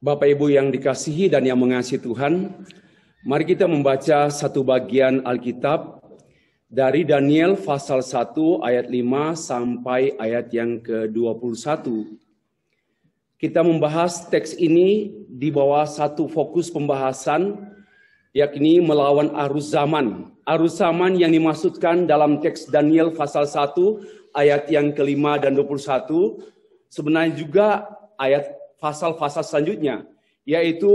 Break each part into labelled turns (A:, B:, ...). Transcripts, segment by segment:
A: Bapak Ibu yang dikasihi dan yang mengasihi Tuhan, mari kita membaca satu bagian Alkitab dari Daniel pasal 1 ayat 5 sampai ayat yang ke-21. Kita membahas teks ini di bawah satu fokus pembahasan yakni melawan arus zaman. Arus zaman yang dimaksudkan dalam teks Daniel pasal 1 ayat yang ke-5 dan 21 sebenarnya juga ayat pasal-pasal selanjutnya, yaitu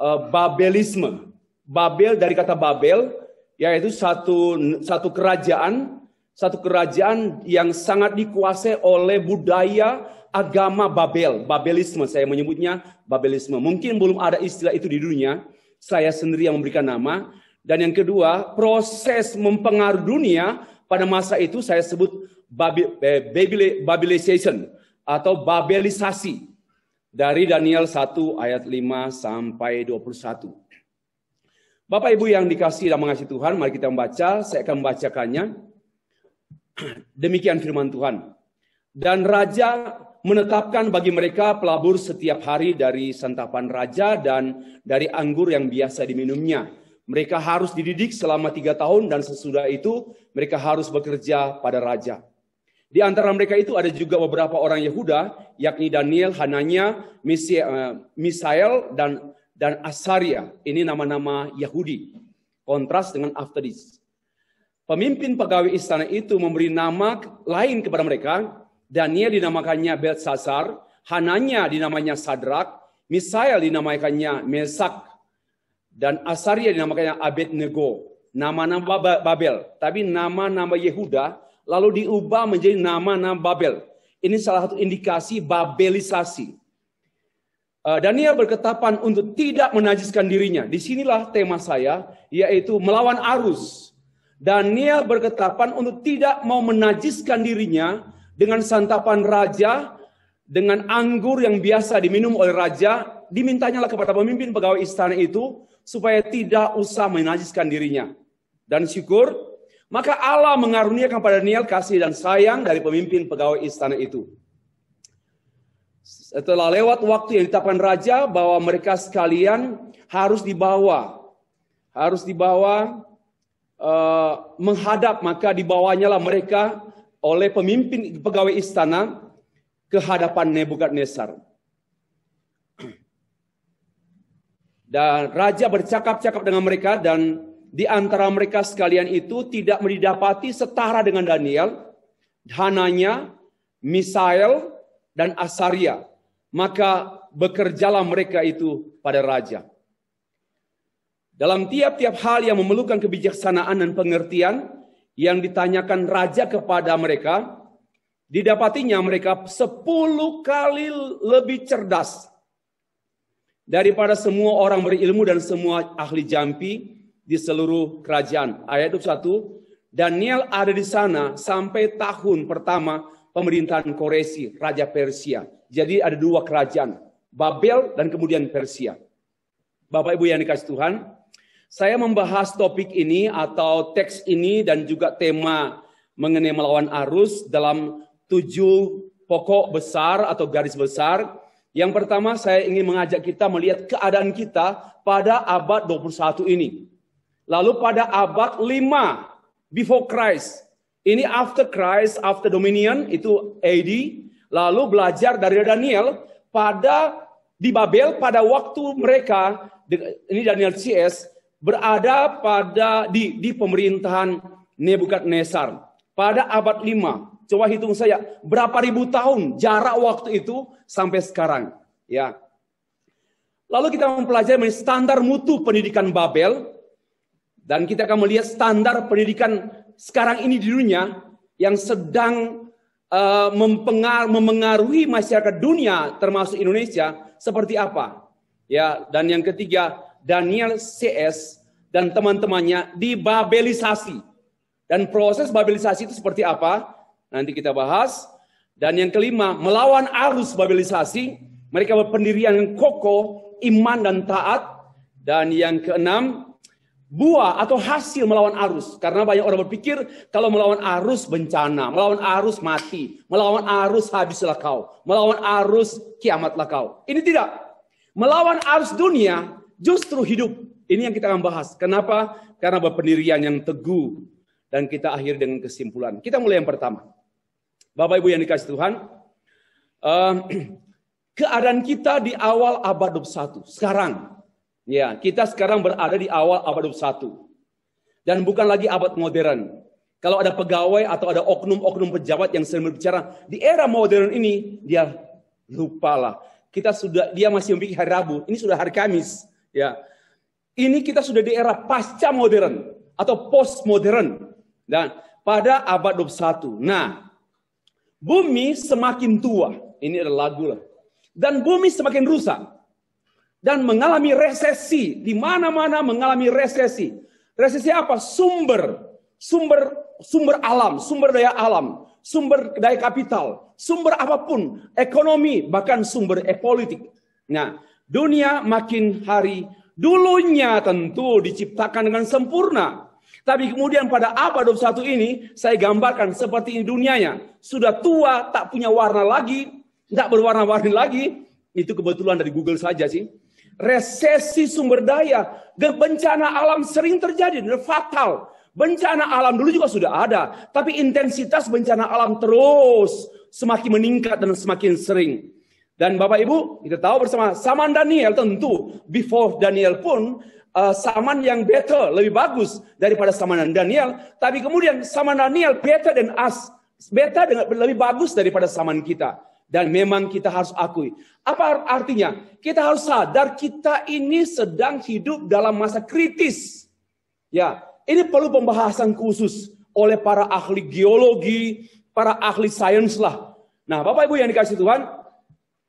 A: uh, Babelisme. Babel dari kata Babel, yaitu satu satu kerajaan, satu kerajaan yang sangat dikuasai oleh budaya agama Babel, Babelisme. Saya menyebutnya Babelisme. Mungkin belum ada istilah itu di dunia. Saya sendiri yang memberikan nama. Dan yang kedua, proses mempengaruhi dunia pada masa itu saya sebut Babelization eh, atau Babelisasi dari Daniel 1 ayat 5 sampai 21. Bapak Ibu yang dikasih dan mengasihi Tuhan, mari kita membaca, saya akan membacakannya. Demikian firman Tuhan. Dan raja menetapkan bagi mereka pelabur setiap hari dari santapan raja dan dari anggur yang biasa diminumnya. Mereka harus dididik selama tiga tahun dan sesudah itu mereka harus bekerja pada raja. Di antara mereka itu ada juga beberapa orang Yehuda, yakni Daniel, Hananya, eh, Misael, dan dan Asaria. Ini nama-nama Yahudi. Kontras dengan this. Pemimpin pegawai istana itu memberi nama lain kepada mereka. Daniel dinamakannya Belsasar, Hananya dinamanya Sadrak, Misael dinamakannya Mesak, dan Asaria dinamakannya Abednego. Nama-nama Babel. Tapi nama-nama Yehuda lalu diubah menjadi nama-nama Babel. Ini salah satu indikasi babelisasi. Eh, Daniel berketapan untuk tidak menajiskan dirinya. Disinilah tema saya, yaitu melawan arus. Daniel berketapan untuk tidak mau menajiskan dirinya dengan santapan raja, dengan anggur yang biasa diminum oleh raja, dimintanyalah kepada pemimpin pegawai istana itu supaya tidak usah menajiskan dirinya. Dan syukur maka Allah mengaruniakan pada Daniel kasih dan sayang dari pemimpin pegawai istana itu. Setelah lewat waktu yang ditetapkan raja bahwa mereka sekalian harus dibawa, harus dibawa uh, menghadap maka dibawanya lah mereka oleh pemimpin pegawai istana ke hadapan Nebukadnezar. Dan raja bercakap-cakap dengan mereka dan di antara mereka sekalian itu tidak didapati setara dengan Daniel, Hananya, Misael, dan Asaria. Maka bekerjalah mereka itu pada raja. Dalam tiap-tiap hal yang memerlukan kebijaksanaan dan pengertian yang ditanyakan raja kepada mereka, didapatinya mereka sepuluh kali lebih cerdas daripada semua orang berilmu dan semua ahli jampi di seluruh kerajaan. Ayat 21, Daniel ada di sana sampai tahun pertama pemerintahan Koresi, Raja Persia. Jadi ada dua kerajaan, Babel dan kemudian Persia. Bapak Ibu yang dikasih Tuhan, saya membahas topik ini atau teks ini dan juga tema mengenai melawan arus dalam tujuh pokok besar atau garis besar. Yang pertama saya ingin mengajak kita melihat keadaan kita pada abad 21 ini. Lalu pada abad 5 before Christ, ini after Christ, after Dominion itu AD. Lalu belajar dari Daniel pada di Babel pada waktu mereka ini Daniel CS berada pada di di pemerintahan Nebukadnezar pada abad 5. Coba hitung saya, berapa ribu tahun jarak waktu itu sampai sekarang, ya. Lalu kita mempelajari standar mutu pendidikan Babel dan kita akan melihat standar pendidikan sekarang ini di dunia yang sedang uh, memengaruhi masyarakat dunia termasuk Indonesia seperti apa. Ya, dan yang ketiga Daniel CS dan teman-temannya dibabelisasi. Dan proses babelisasi itu seperti apa? Nanti kita bahas. Dan yang kelima, melawan arus babelisasi, mereka berpendirian yang kokoh, iman dan taat. Dan yang keenam, buah atau hasil melawan arus. Karena banyak orang berpikir kalau melawan arus bencana, melawan arus mati, melawan arus habislah kau, melawan arus kiamatlah kau. Ini tidak. Melawan arus dunia justru hidup. Ini yang kita akan bahas. Kenapa? Karena berpendirian yang teguh dan kita akhir dengan kesimpulan. Kita mulai yang pertama. Bapak Ibu yang dikasih Tuhan, uh, keadaan kita di awal abad 21, sekarang Ya, kita sekarang berada di awal abad 1. Dan bukan lagi abad modern. Kalau ada pegawai atau ada oknum-oknum pejabat yang sering berbicara, di era modern ini dia lupalah. Kita sudah dia masih memiliki hari Rabu, ini sudah hari Kamis, ya. Ini kita sudah di era pasca modern atau post modern dan pada abad 21. Nah, bumi semakin tua. Ini adalah lagu lah. Dan bumi semakin rusak dan mengalami resesi. Di mana-mana mengalami resesi. Resesi apa? Sumber. Sumber sumber alam, sumber daya alam, sumber daya kapital, sumber apapun, ekonomi, bahkan sumber e-, politik. Nah, dunia makin hari dulunya tentu diciptakan dengan sempurna. Tapi kemudian pada abad 21 ini saya gambarkan seperti ini dunianya. Sudah tua, tak punya warna lagi, tidak berwarna-warni lagi. Itu kebetulan dari Google saja sih resesi sumber daya, bencana alam sering terjadi, dan fatal. Bencana alam dulu juga sudah ada, tapi intensitas bencana alam terus semakin meningkat dan semakin sering. Dan Bapak Ibu, kita tahu bersama Saman Daniel tentu before Daniel pun uh, Saman yang better, lebih bagus daripada Saman Daniel, tapi kemudian Saman Daniel better dan us, better dengan lebih bagus daripada Saman kita. Dan memang kita harus akui. Apa artinya? Kita harus sadar kita ini sedang hidup dalam masa kritis. Ya, ini perlu pembahasan khusus oleh para ahli geologi, para ahli sains lah. Nah, Bapak Ibu yang dikasih Tuhan,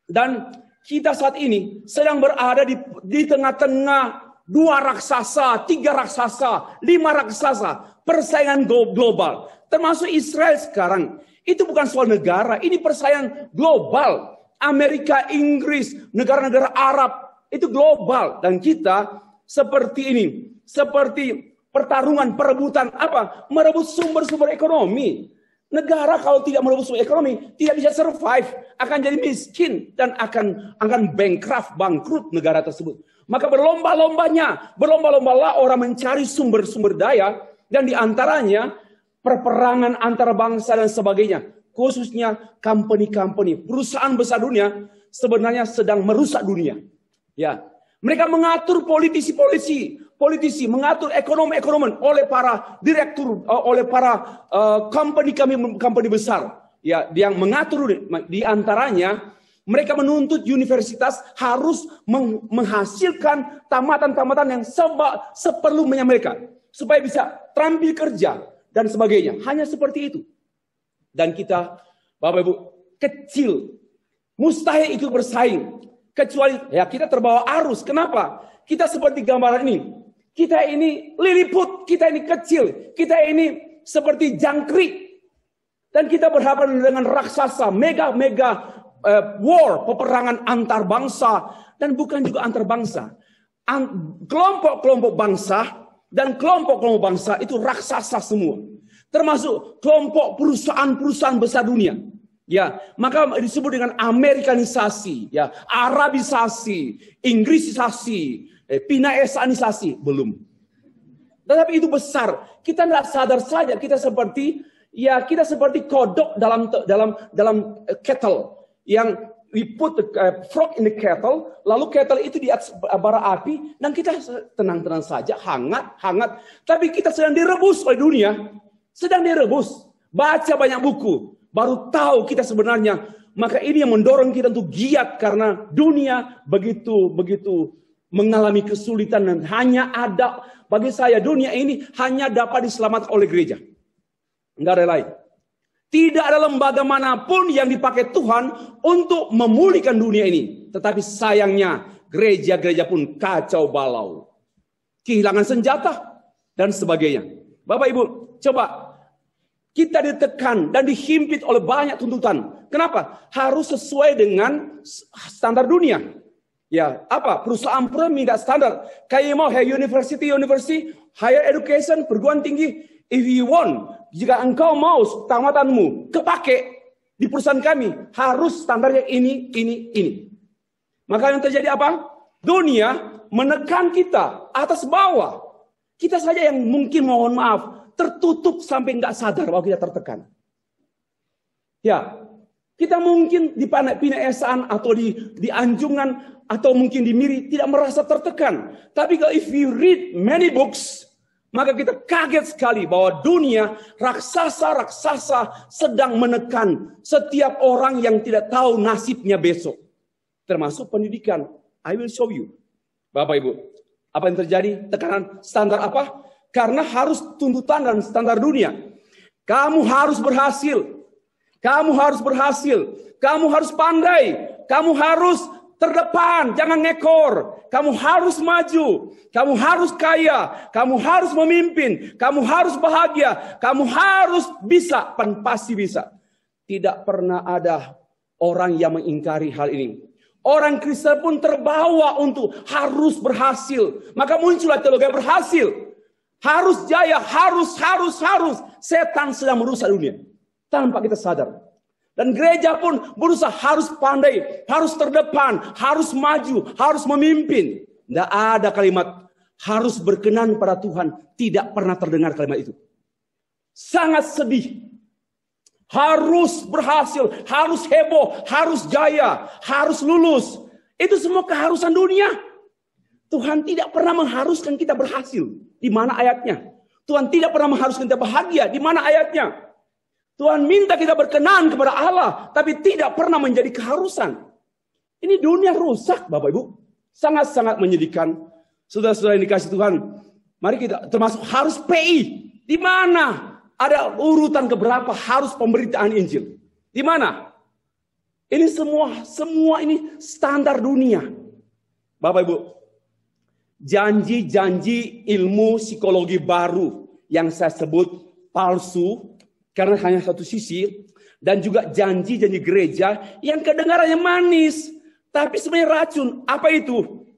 A: dan kita saat ini sedang berada di di tengah-tengah dua raksasa, tiga raksasa, lima raksasa, persaingan global. Termasuk Israel sekarang itu bukan soal negara, ini persaingan global. Amerika, Inggris, negara-negara Arab, itu global. Dan kita seperti ini, seperti pertarungan, perebutan, apa? Merebut sumber-sumber ekonomi. Negara kalau tidak merebut sumber ekonomi, tidak bisa survive. Akan jadi miskin dan akan akan bankrupt, bangkrut negara tersebut. Maka berlomba-lombanya, berlomba-lombalah orang mencari sumber-sumber daya. Dan diantaranya perperangan antara bangsa dan sebagainya, khususnya company-company, perusahaan besar dunia sebenarnya sedang merusak dunia. Ya, mereka mengatur politisi-politisi, politisi mengatur ekonomi-ekonomi oleh para direktur, eh, oleh para eh, company kami company besar. Ya, yang mengatur di antaranya mereka menuntut universitas harus menghasilkan tamatan-tamatan yang seba seperlunya mereka supaya bisa terampil kerja, dan sebagainya. Hanya seperti itu. Dan kita, Bapak Ibu, kecil. Mustahil ikut bersaing. Kecuali, ya kita terbawa arus. Kenapa? Kita seperti gambaran ini. Kita ini liliput, kita ini kecil, kita ini seperti jangkrik. Dan kita berhadapan dengan raksasa, mega-mega uh, war, peperangan antar bangsa. Dan bukan juga antar bangsa. Kelompok-kelompok bangsa dan kelompok-kelompok bangsa itu raksasa semua. Termasuk kelompok perusahaan-perusahaan besar dunia. Ya, maka disebut dengan Amerikanisasi, ya, Arabisasi, Inggrisisasi, eh, Pinaesanisasi, belum. Tetapi itu besar. Kita tidak sadar saja kita seperti ya kita seperti kodok dalam dalam dalam eh, kettle yang we put the uh, frog in the kettle, lalu kettle itu di atas bara api, dan kita tenang-tenang saja, hangat, hangat. Tapi kita sedang direbus oleh dunia, sedang direbus. Baca banyak buku, baru tahu kita sebenarnya. Maka ini yang mendorong kita untuk giat karena dunia begitu begitu mengalami kesulitan dan hanya ada bagi saya dunia ini hanya dapat diselamatkan oleh gereja. Enggak ada lain. Tidak ada lembaga manapun yang dipakai Tuhan untuk memulihkan dunia ini. Tetapi sayangnya gereja-gereja pun kacau balau. Kehilangan senjata dan sebagainya. Bapak Ibu, coba kita ditekan dan dihimpit oleh banyak tuntutan. Kenapa? Harus sesuai dengan standar dunia. Ya, apa? Perusahaan pun minta standar. Kayak mau hey, university, university, higher education, perguruan tinggi, If you want, jika engkau mau tamatanmu kepake di perusahaan kami, harus standarnya ini, ini, ini. Maka yang terjadi apa? Dunia menekan kita atas bawah. Kita saja yang mungkin mohon maaf, tertutup sampai nggak sadar bahwa kita tertekan. Ya, kita mungkin di pinaesaan atau di, di anjungan atau mungkin di miri tidak merasa tertekan. Tapi kalau if you read many books, maka kita kaget sekali bahwa dunia raksasa-raksasa sedang menekan setiap orang yang tidak tahu nasibnya besok. Termasuk pendidikan. I will show you. Bapak Ibu, apa yang terjadi? Tekanan standar apa? Karena harus tuntutan dan standar dunia. Kamu harus berhasil. Kamu harus berhasil. Kamu harus pandai. Kamu harus terdepan, jangan ngekor. Kamu harus maju, kamu harus kaya, kamu harus memimpin, kamu harus bahagia, kamu harus bisa, pan pasti bisa. Tidak pernah ada orang yang mengingkari hal ini. Orang Kristen pun terbawa untuk harus berhasil. Maka muncullah teologi berhasil. Harus jaya, harus, harus, harus. Setan sedang merusak dunia. Tanpa kita sadar. Dan gereja pun berusaha harus pandai, harus terdepan, harus maju, harus memimpin. Tidak ada kalimat harus berkenan pada Tuhan. Tidak pernah terdengar kalimat itu. Sangat sedih. Harus berhasil, harus heboh, harus jaya, harus lulus. Itu semua keharusan dunia. Tuhan tidak pernah mengharuskan kita berhasil. Di mana ayatnya? Tuhan tidak pernah mengharuskan kita bahagia. Di mana ayatnya? Tuhan minta kita berkenan kepada Allah, tapi tidak pernah menjadi keharusan. Ini dunia rusak, Bapak Ibu. Sangat-sangat menyedihkan. Sudah sudah yang dikasih Tuhan, mari kita termasuk harus PI. Di mana ada urutan keberapa harus pemberitaan Injil? Di mana? Ini semua semua ini standar dunia. Bapak Ibu, janji-janji ilmu psikologi baru yang saya sebut palsu karena hanya satu sisi dan juga janji-janji gereja yang kedengarannya manis. Tapi sebenarnya racun. Apa itu?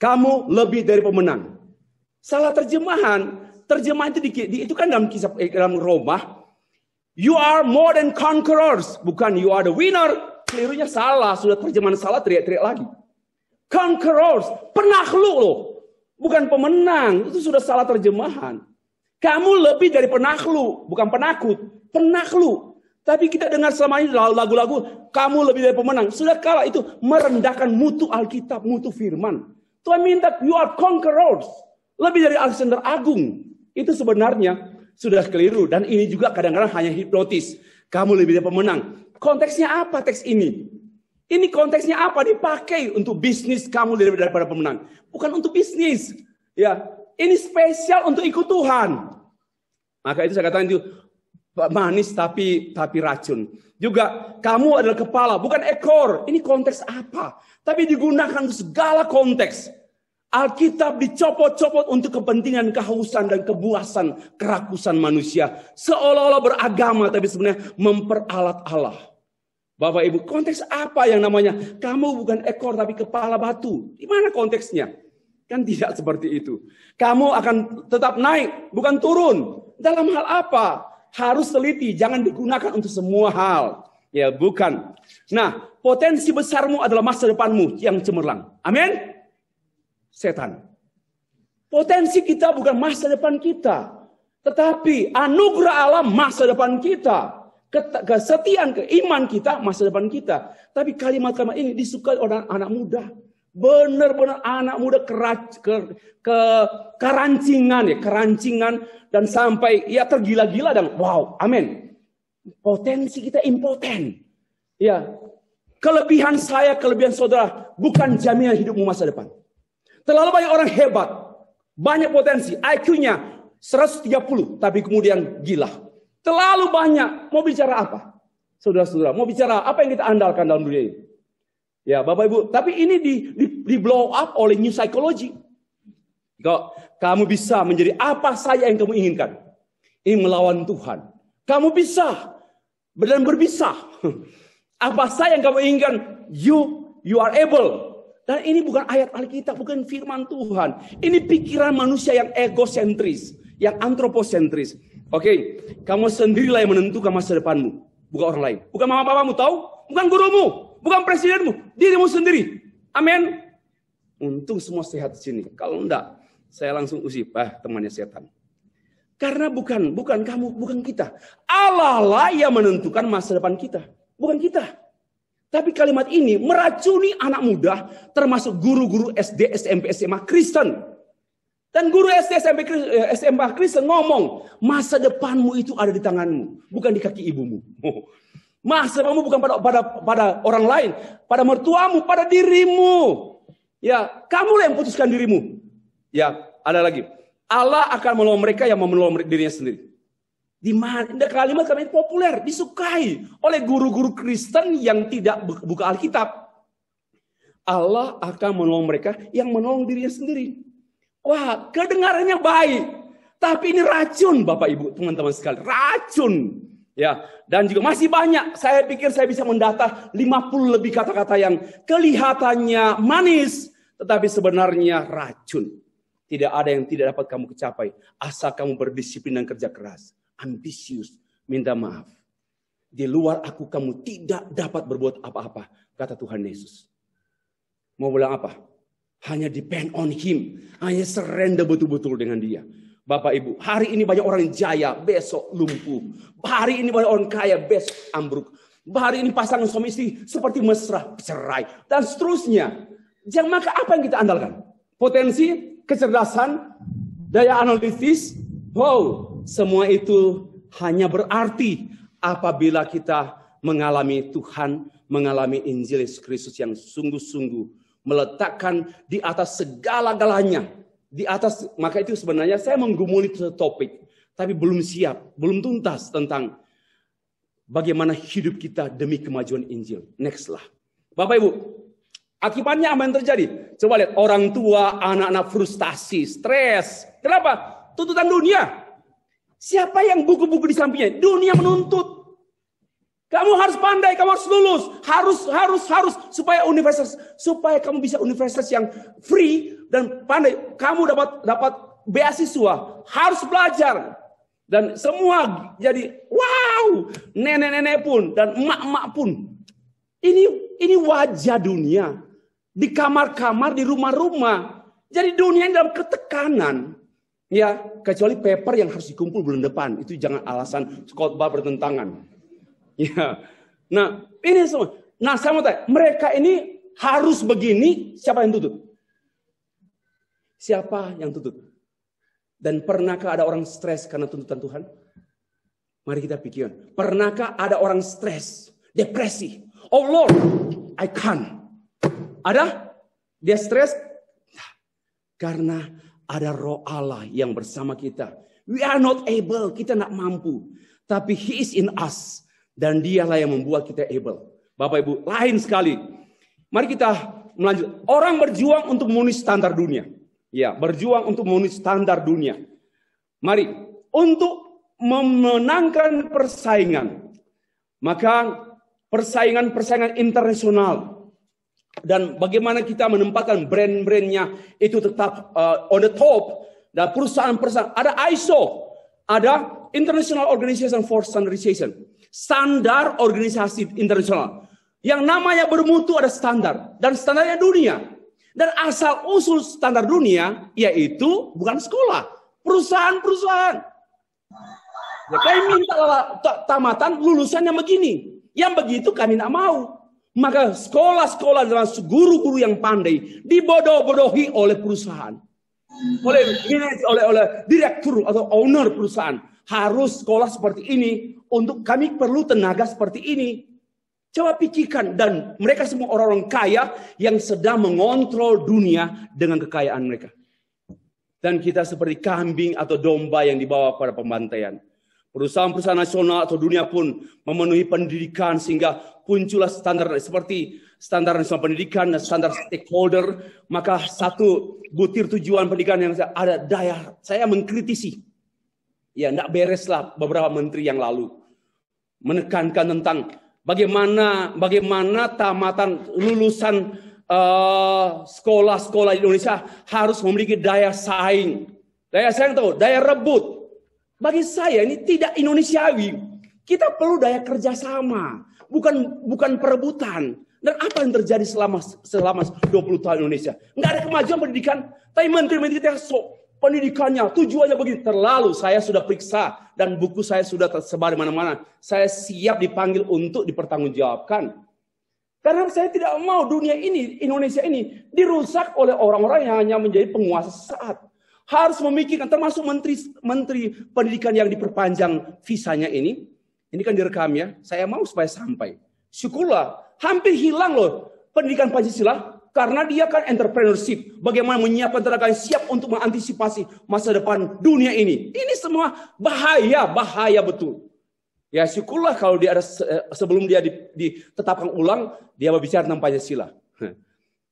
A: Kamu lebih dari pemenang. Salah terjemahan. Terjemahan itu, di, di, itu kan dalam kisah eh, dalam Roma. You are more than conquerors. Bukan you are the winner. Kelirunya salah. Sudah terjemahan salah teriak-teriak lagi. Conquerors. Penakluk loh. Bukan pemenang. Itu sudah salah terjemahan. Kamu lebih dari penaklu, bukan penakut. Penaklu. Tapi kita dengar selama ini lagu-lagu, kamu lebih dari pemenang. Sudah kalah itu merendahkan mutu Alkitab, mutu firman. Tuhan minta you are conquerors. Lebih dari Alexander Agung. Itu sebenarnya sudah keliru. Dan ini juga kadang-kadang hanya hipnotis. Kamu lebih dari pemenang. Konteksnya apa teks ini? Ini konteksnya apa dipakai untuk bisnis kamu lebih daripada pemenang? Bukan untuk bisnis. Ya, ini spesial untuk ikut Tuhan. Maka itu saya katakan itu manis tapi tapi racun. Juga kamu adalah kepala, bukan ekor. Ini konteks apa? Tapi digunakan untuk segala konteks. Alkitab dicopot-copot untuk kepentingan kehausan dan kebuasan kerakusan manusia. Seolah-olah beragama tapi sebenarnya memperalat Allah. Bapak Ibu, konteks apa yang namanya kamu bukan ekor tapi kepala batu? Di mana konteksnya? Kan tidak seperti itu. Kamu akan tetap naik, bukan turun. Dalam hal apa? Harus teliti, jangan digunakan untuk semua hal. Ya, bukan. Nah, potensi besarmu adalah masa depanmu yang cemerlang. Amin? Setan. Potensi kita bukan masa depan kita. Tetapi anugerah Allah masa depan kita. Kesetiaan, keiman kita masa depan kita. Tapi kalimat-kalimat ini disukai orang anak muda. Benar-benar anak muda kerac, ke, ke, kerancingan ya, kerancingan dan sampai ya tergila-gila dan wow, amin. Potensi kita impoten. Ya. Kelebihan saya, kelebihan saudara bukan jaminan hidupmu masa depan. Terlalu banyak orang hebat, banyak potensi, IQ-nya 130 tapi kemudian gila. Terlalu banyak, mau bicara apa? Saudara-saudara, mau bicara apa yang kita andalkan dalam dunia ini? Ya, Bapak Ibu, tapi ini di, di di blow up oleh new psychology. Kok kamu bisa menjadi apa saja yang kamu inginkan. Ini melawan Tuhan. Kamu bisa dan berbisa. Apa saja yang kamu inginkan, you you are able. Dan ini bukan ayat Alkitab, bukan firman Tuhan. Ini pikiran manusia yang egosentris, yang antroposentris. Oke, okay. kamu sendirilah yang menentukan masa depanmu, bukan orang lain. Bukan mama papamu tahu, bukan gurumu, bukan presidenmu, dirimu sendiri. Amin. Untung semua sehat di sini. Kalau enggak, saya langsung usibah temannya setan. Karena bukan, bukan kamu, bukan kita. Allah lah yang menentukan masa depan kita. Bukan kita. Tapi kalimat ini meracuni anak muda termasuk guru-guru SD, SMP, SMA Kristen. Dan guru SD, SMP, eh, SMA Kristen ngomong, masa depanmu itu ada di tanganmu, bukan di kaki ibumu. Masa depanmu bukan pada, pada, pada orang lain, pada mertuamu, pada dirimu. Ya, lah yang putuskan dirimu. Ya, ada lagi. Allah akan menolong mereka yang mau menolong dirinya sendiri. Di mana kalimat kami populer disukai oleh guru-guru Kristen yang tidak buka Alkitab. Allah akan menolong mereka yang menolong dirinya sendiri. Wah, kedengarannya baik. Tapi ini racun Bapak Ibu, teman-teman sekalian. Racun. Ya, dan juga masih banyak. Saya pikir saya bisa mendata 50 lebih kata-kata yang kelihatannya manis, tetapi sebenarnya racun. Tidak ada yang tidak dapat kamu kecapai. Asal kamu berdisiplin dan kerja keras. Ambisius, minta maaf. Di luar aku kamu tidak dapat berbuat apa-apa, kata Tuhan Yesus. Mau bilang apa? Hanya depend on Him. Hanya surrender betul-betul dengan dia. Bapak Ibu, hari ini banyak orang jaya, besok lumpuh. Hari ini banyak orang kaya, besok ambruk. Hari ini pasangan suami istri seperti mesra, cerai, dan seterusnya. Yang maka apa yang kita andalkan? Potensi, kecerdasan, daya analitis, wow, semua itu hanya berarti apabila kita mengalami Tuhan, mengalami Injil Yesus Kristus yang sungguh-sungguh meletakkan di atas segala-galanya. Di atas, maka itu sebenarnya saya menggumuli topik, tapi belum siap, belum tuntas tentang bagaimana hidup kita demi kemajuan Injil. Next lah. Bapak Ibu, Akibatnya apa yang terjadi? Coba lihat orang tua, anak-anak frustasi, stres. Kenapa? Tuntutan dunia. Siapa yang buku-buku di sampingnya? Dunia menuntut. Kamu harus pandai, kamu harus lulus, harus harus harus supaya universitas supaya kamu bisa universitas yang free dan pandai. Kamu dapat dapat beasiswa, harus belajar. Dan semua jadi wow, nenek-nenek pun dan emak-emak pun. Ini ini wajah dunia di kamar-kamar, di rumah-rumah. Jadi dunia ini dalam ketekanan. Ya, kecuali paper yang harus dikumpul bulan depan. Itu jangan alasan khotbah bertentangan. Ya. Nah, ini semua. Nah, saya mau tanya, mereka ini harus begini, siapa yang tutup? Siapa yang tutup? Dan pernahkah ada orang stres karena tuntutan Tuhan? Mari kita pikirkan. Pernahkah ada orang stres, depresi? Oh Lord, I can't. Ada? Dia stres? Nah, karena ada roh Allah yang bersama kita. We are not able, kita nak mampu. Tapi He is in us. Dan dialah yang membuat kita able. Bapak Ibu, lain sekali. Mari kita melanjut. Orang berjuang untuk memenuhi standar dunia. Ya, berjuang untuk memenuhi standar dunia. Mari, untuk memenangkan persaingan. Maka persaingan-persaingan internasional dan bagaimana kita menempatkan brand-brandnya itu tetap uh, on the top dan perusahaan-perusahaan ada ISO, ada International Organization for Standardization, standar organisasi internasional. Yang namanya bermutu ada standar dan standarnya dunia. Dan asal usul standar dunia yaitu bukan sekolah, perusahaan-perusahaan. Kami minta tamatan lulusan yang begini. Yang begitu kami tidak mau. Maka sekolah-sekolah dalam guru-guru yang pandai dibodoh-bodohi oleh perusahaan. Oleh, oleh, oleh direktur atau owner perusahaan. Harus sekolah seperti ini untuk kami perlu tenaga seperti ini. Coba pikirkan dan mereka semua orang-orang kaya yang sedang mengontrol dunia dengan kekayaan mereka. Dan kita seperti kambing atau domba yang dibawa pada pembantaian. Perusahaan-perusahaan nasional atau dunia pun memenuhi pendidikan sehingga muncullah standar seperti standar nasional pendidikan dan standar stakeholder. Maka satu butir tujuan pendidikan yang ada daya saya mengkritisi. Ya, tidak bereslah beberapa menteri yang lalu menekankan tentang bagaimana bagaimana tamatan lulusan eh, sekolah-sekolah uh, di Indonesia harus memiliki daya saing. Daya saing tahu, daya rebut bagi saya ini tidak Indonesiawi. Kita perlu daya kerjasama, bukan bukan perebutan. Dan apa yang terjadi selama selama 20 tahun Indonesia? Enggak ada kemajuan pendidikan. Tapi menteri-menteri kita sok pendidikannya, tujuannya begini. Terlalu saya sudah periksa dan buku saya sudah tersebar di mana-mana. Saya siap dipanggil untuk dipertanggungjawabkan. Karena saya tidak mau dunia ini, Indonesia ini, dirusak oleh orang-orang yang hanya menjadi penguasa saat harus memikirkan termasuk menteri menteri pendidikan yang diperpanjang visanya ini. Ini kan direkam ya. Saya mau supaya sampai. Syukurlah, hampir hilang loh pendidikan Pancasila karena dia kan entrepreneurship. Bagaimana menyiapkan tenaga yang siap untuk mengantisipasi masa depan dunia ini. Ini semua bahaya, bahaya betul. Ya syukurlah kalau dia ada eh, sebelum dia ditetapkan ulang, dia berbicara tentang Pancasila.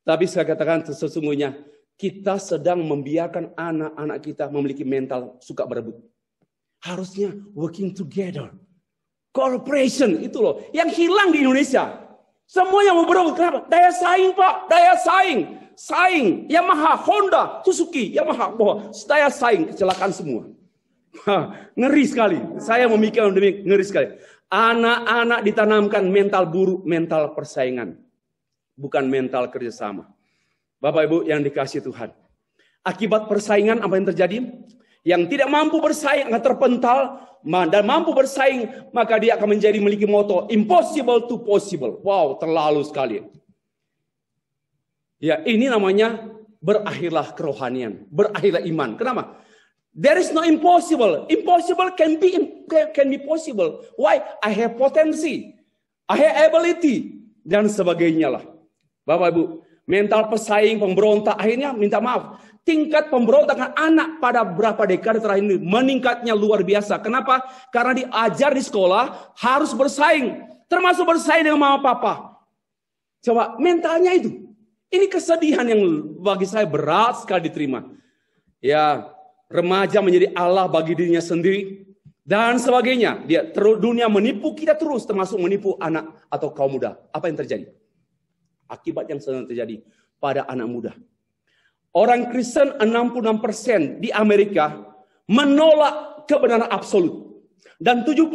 A: Tapi saya katakan sesungguhnya kita sedang membiarkan anak-anak kita memiliki mental suka berebut. Harusnya working together. Corporation itu loh yang hilang di Indonesia. Semua yang mau berebut kenapa? Daya saing pak, daya saing, saing. Yamaha, Honda, Suzuki, Yamaha, bahwa daya saing kecelakaan semua. ngeri sekali. Saya memikirkan demi ngeri sekali. Anak-anak ditanamkan mental buruk, mental persaingan, bukan mental kerjasama. Bapak Ibu yang dikasih Tuhan. Akibat persaingan apa yang terjadi? Yang tidak mampu bersaing akan terpental dan mampu bersaing maka dia akan menjadi memiliki moto impossible to possible. Wow, terlalu sekali. Ya, ini namanya berakhirlah kerohanian, berakhirlah iman. Kenapa? There is no impossible. Impossible can be can be possible. Why? I have potency. I have ability dan sebagainya lah. Bapak Ibu, mental pesaing, pemberontak, akhirnya minta maaf. Tingkat pemberontakan anak pada berapa dekade terakhir ini meningkatnya luar biasa. Kenapa? Karena diajar di sekolah harus bersaing, termasuk bersaing dengan mama papa. Coba mentalnya itu. Ini kesedihan yang bagi saya berat sekali diterima. Ya, remaja menjadi Allah bagi dirinya sendiri dan sebagainya. Dia terus dunia menipu kita terus termasuk menipu anak atau kaum muda. Apa yang terjadi? Akibat yang sedang terjadi pada anak muda. Orang Kristen 66% di Amerika menolak kebenaran absolut. Dan 70%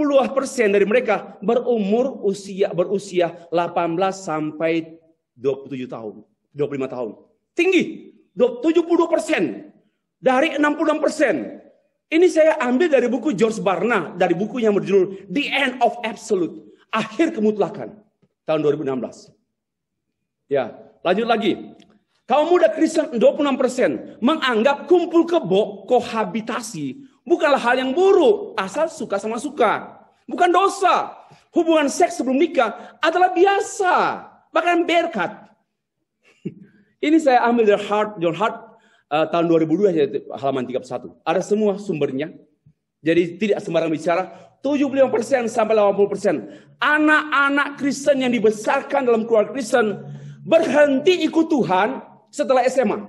A: dari mereka berumur usia berusia 18 sampai 27 tahun, 25 tahun. Tinggi, 72% dari 66%. persen. Ini saya ambil dari buku George Barna, dari buku yang berjudul The End of Absolute, Akhir Kemutlakan, tahun 2016. Ya, lanjut lagi. Kaum muda Kristen 26% persen menganggap kumpul kebo kohabitasi bukanlah hal yang buruk asal suka sama suka. Bukan dosa. Hubungan seks sebelum nikah adalah biasa, bahkan berkat. Ini saya ambil dari Heart, John Heart uh, eh, tahun 2002 halaman 31. Ada semua sumbernya. Jadi tidak sembarang bicara. 75% sampai 80%. Anak-anak Kristen yang dibesarkan dalam keluarga Kristen berhenti ikut Tuhan setelah SMA.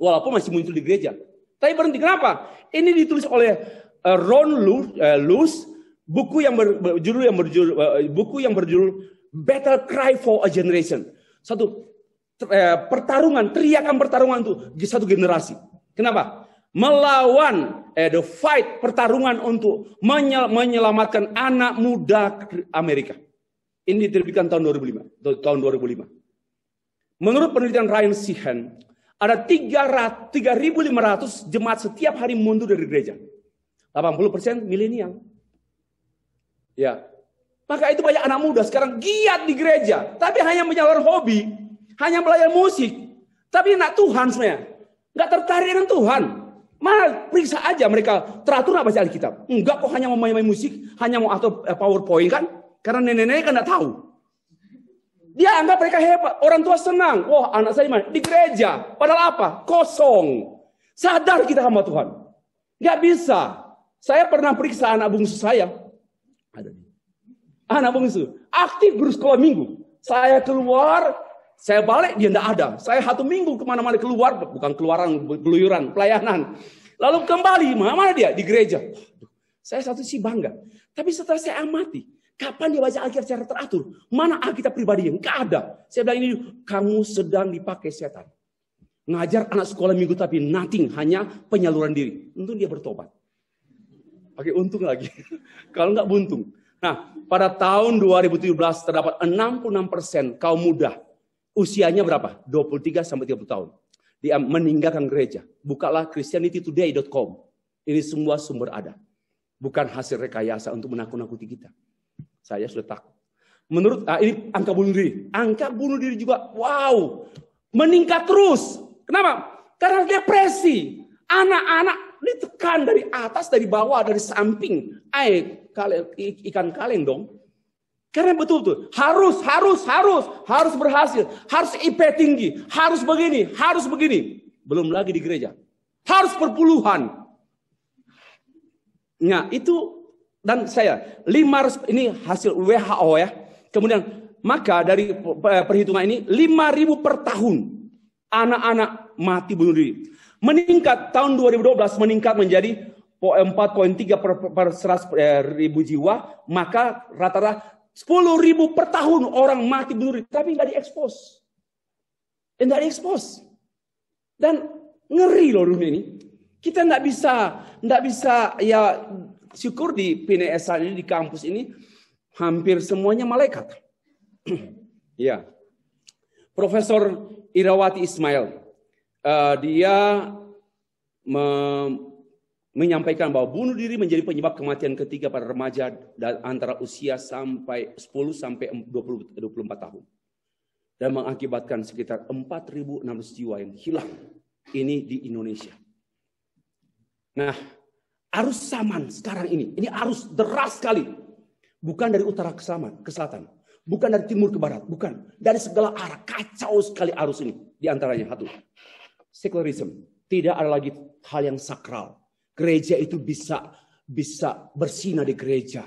A: Walaupun masih muncul di gereja. Tapi berhenti kenapa? Ini ditulis oleh eh, Ron eh, Luz, buku yang berjudul yang berjudul eh, buku yang berjudul Battle Cry for a Generation. Satu pertarungan, teriakan pertarungan itu di satu generasi. Kenapa? Melawan eh, the fight pertarungan untuk menyelamatkan anak muda Amerika. Ini diterbitkan tahun 2005. Tahun 2005. Menurut penelitian Ryan Sihan, ada 3.500 jemaat setiap hari mundur dari gereja. 80% milenial. Ya. Maka itu banyak anak muda sekarang giat di gereja, tapi hanya menyalurkan hobi, hanya belajar musik, tapi enak Tuhan sebenarnya. Nggak tertarik dengan Tuhan. Malah periksa aja mereka teratur nggak baca Alkitab. Enggak kok hanya mau main-main musik, hanya mau atau eh, PowerPoint kan? Karena nenek-nenek kan nggak tahu. Dia anggap mereka hebat. Orang tua senang. Wah anak saya mana? Di gereja. Padahal apa? Kosong. Sadar kita sama Tuhan. Gak bisa. Saya pernah periksa anak bungsu saya. Anak bungsu. Aktif bersekolah minggu. Saya keluar, saya balik, dia tidak ada. Saya satu minggu kemana-mana keluar, bukan keluaran, Keluyuran. pelayanan. Lalu kembali, mana, mana dia? Di gereja. Saya satu sih bangga. Tapi setelah saya amati, Kapan dia baca Alkitab secara teratur? Mana Alkitab pribadi yang Enggak ada. Saya bilang ini, kamu sedang dipakai setan. Ngajar anak sekolah minggu tapi nothing, hanya penyaluran diri. Untung dia bertobat. Pakai untung lagi. Kalau enggak buntung. Nah, pada tahun 2017 terdapat 66% kaum muda. Usianya berapa? 23 sampai 30 tahun. Dia meninggalkan gereja. Bukalah christianitytoday.com. Ini semua sumber ada. Bukan hasil rekayasa untuk menakut-nakuti kita. Saya sudah takut. Menurut ah, ini angka bunuh diri. Angka bunuh diri juga wow, meningkat terus. Kenapa? Karena depresi. Anak-anak ditekan dari atas, dari bawah, dari samping. Air ikan kaleng dong. Karena betul tuh harus harus harus harus berhasil, harus IP tinggi, harus begini, harus begini. Belum lagi di gereja. Harus perpuluhan. Nah, itu dan saya 500 ini hasil WHO ya. Kemudian maka dari eh, perhitungan ini lima ribu per tahun anak-anak mati bunuh diri. Meningkat tahun 2012 meningkat menjadi 4.3 eh, per, per 100 eh, ribu jiwa, maka rata-rata sepuluh ribu per tahun orang mati bunuh diri, tapi nggak diekspos. nggak diekspos. Dan ngeri loh dunia ini. Kita nggak bisa, nggak bisa ya syukur di PNS ini di kampus ini hampir semuanya malaikat. ya. Profesor Irawati Ismail, uh, dia me menyampaikan bahwa bunuh diri menjadi penyebab kematian ketiga pada remaja antara usia sampai 10 sampai 20, 24 tahun. Dan mengakibatkan sekitar 4.600 jiwa yang hilang. Ini di Indonesia. Nah, Arus saman sekarang ini, ini arus deras sekali. Bukan dari utara ke selatan, ke selatan. Bukan dari timur ke barat, bukan. Dari segala arah, kacau sekali arus ini. Di antaranya, satu. Secularism. Tidak ada lagi hal yang sakral. Gereja itu bisa bisa bersinar di gereja.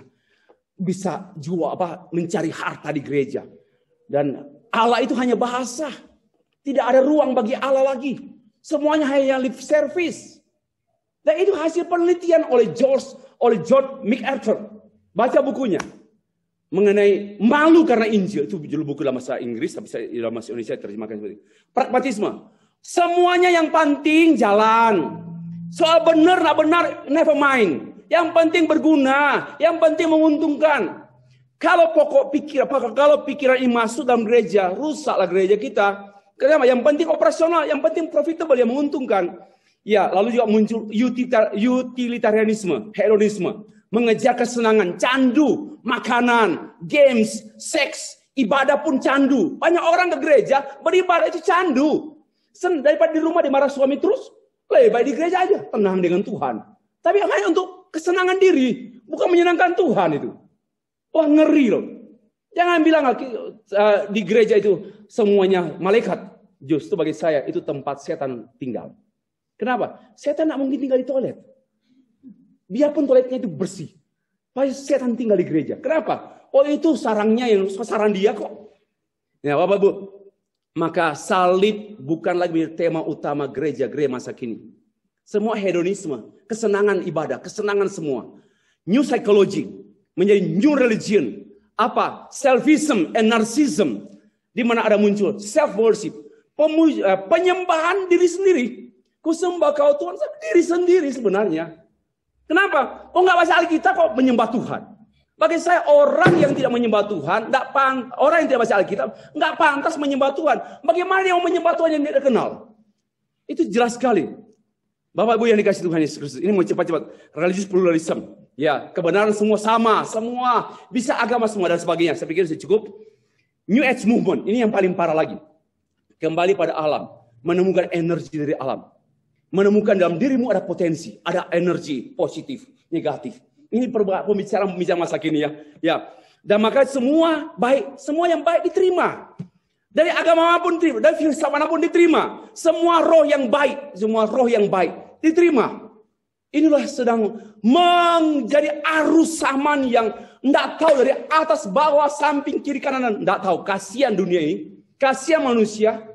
A: Bisa jual apa mencari harta di gereja. Dan Allah itu hanya bahasa. Tidak ada ruang bagi Allah lagi. Semuanya hanya lip service. Dan itu hasil penelitian oleh George, oleh George MacArthur. Baca bukunya mengenai malu karena Injil itu judul buku dalam bahasa Inggris tapi saya dalam bahasa Indonesia terjemahkan seperti ini. Pragmatisme. Semuanya yang penting jalan. Soal benar tak benar never mind. Yang penting berguna, yang penting menguntungkan. Kalau pokok pikir, kalau pikiran ini masuk dalam gereja, rusaklah gereja kita. Kenapa? Yang penting operasional, yang penting profitable, yang menguntungkan. Ya, lalu juga muncul utilitarianisme, hedonisme, mengejar kesenangan, candu, makanan, games, seks, ibadah pun candu. Banyak orang ke gereja beribadah itu candu. Sen, daripada di rumah dimarah suami terus, lebih baik di gereja aja, tenang dengan Tuhan. Tapi hanya untuk kesenangan diri, bukan menyenangkan Tuhan itu. Wah ngeri loh. Jangan bilang uh, di gereja itu semuanya malaikat. Justru bagi saya itu tempat setan tinggal. Kenapa? Setan tidak mungkin tinggal di toilet. Biarpun toiletnya itu bersih. Pasti setan tinggal di gereja. Kenapa? Oh itu sarangnya yang sarang dia kok. Ya Bapak Bu, maka salib bukan lagi tema utama gereja-gereja masa kini. Semua hedonisme, kesenangan ibadah, kesenangan semua. New psychology, menjadi new religion. Apa? Selfism and narcissism. Di mana ada muncul self worship, eh, penyembahan diri sendiri. Kusembah kau Tuhan sendiri sendiri sebenarnya. Kenapa? Oh nggak baca Alkitab kok menyembah Tuhan? Bagi saya orang yang tidak menyembah Tuhan, nggak pang orang yang tidak baca Alkitab nggak pantas menyembah Tuhan. Bagaimana yang menyembah Tuhan yang tidak kenal? Itu jelas sekali. Bapak Ibu yang dikasih Tuhan Yesus Kristus, ini mau cepat-cepat. Religious pluralism. Ya, kebenaran semua sama, semua bisa agama semua dan sebagainya. Saya pikir sudah cukup. New Age movement ini yang paling parah lagi. Kembali pada alam, menemukan energi dari alam menemukan dalam dirimu ada potensi, ada energi positif, negatif. Ini pembicaraan meja masa kini ya. Ya. Dan maka semua baik, semua yang baik diterima. Dari agama pun diterima, dari filsafat pun diterima. Semua roh yang baik, semua roh yang baik diterima. Inilah sedang menjadi arus saman yang tidak tahu dari atas bawah samping kiri kanan tidak tahu kasihan dunia ini kasihan manusia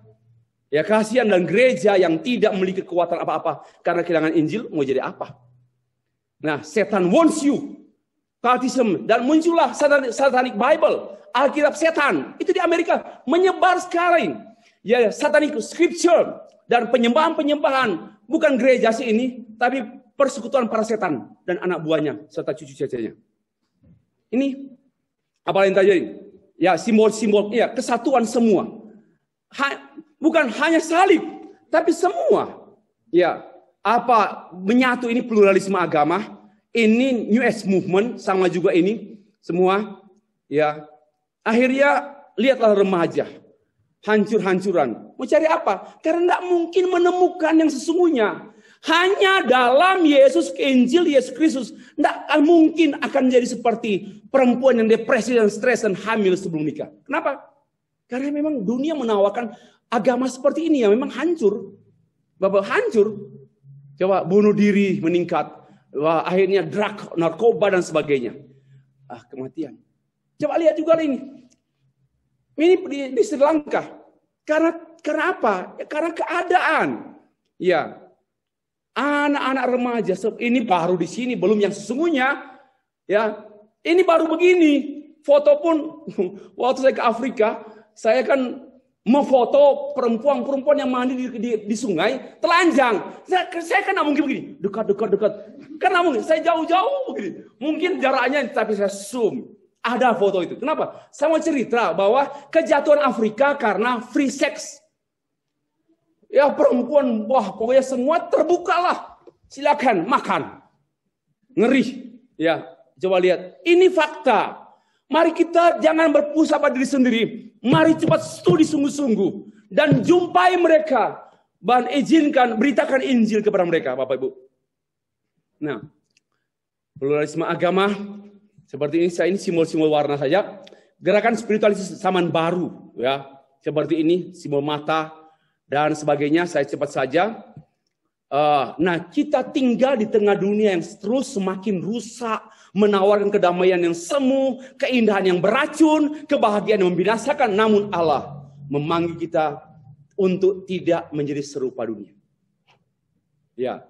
A: Ya kasihan dan gereja yang tidak memiliki kekuatan apa-apa karena kehilangan Injil mau jadi apa? Nah, setan wants you. Cultism dan muncullah satanic Bible, Alkitab setan. Itu di Amerika menyebar sekarang. Ya, satanic scripture dan penyembahan-penyembahan bukan gereja sih ini, tapi persekutuan para setan dan anak buahnya serta cucu cucunya Ini apa yang terjadi? Ya, simbol-simbol ya kesatuan semua. Ha, Bukan hanya salib, tapi semua. Ya, apa menyatu ini pluralisme agama, ini New Age Movement sama juga ini semua ya. Akhirnya lihatlah remaja hancur-hancuran. Mau cari apa? Karena tidak mungkin menemukan yang sesungguhnya. Hanya dalam Yesus, Injil Yesus Kristus. Tidak mungkin akan jadi seperti perempuan yang depresi dan stres dan hamil sebelum nikah. Kenapa? Karena memang dunia menawarkan agama seperti ini yang memang hancur. Bapak hancur. Coba bunuh diri meningkat. Wah, akhirnya drug, narkoba dan sebagainya. Ah, kematian. Coba lihat juga ini. Ini di, di Sri Lanka. Karena karena apa? Ya, karena keadaan. Ya. Anak-anak remaja ini baru di sini, belum yang sesungguhnya. Ya. Ini baru begini. Foto pun waktu saya ke Afrika, saya kan memfoto perempuan-perempuan yang mandi di, di, di sungai telanjang. Saya, saya kan mungkin begini, dekat-dekat dekat. Karena kan mungkin saya jauh-jauh begini. Mungkin jaraknya tapi saya zoom. Ada foto itu. Kenapa? Saya mau cerita bahwa kejatuhan Afrika karena free sex. Ya perempuan, wah pokoknya semua terbukalah. Silakan makan. Ngeri. Ya, coba lihat. Ini fakta. Mari kita jangan berpusat pada diri sendiri. Mari cepat studi sungguh-sungguh. Dan jumpai mereka. Dan izinkan, beritakan Injil kepada mereka, Bapak Ibu. Nah, pluralisme agama seperti ini, saya ini simbol-simbol warna saja. Gerakan spiritualis zaman baru, ya. Seperti ini, simbol mata dan sebagainya, saya cepat saja. Eh, nah, kita tinggal di tengah dunia yang terus semakin rusak, menawarkan kedamaian yang semu, keindahan yang beracun, kebahagiaan yang membinasakan. Namun Allah memanggil kita untuk tidak menjadi serupa dunia. Ya.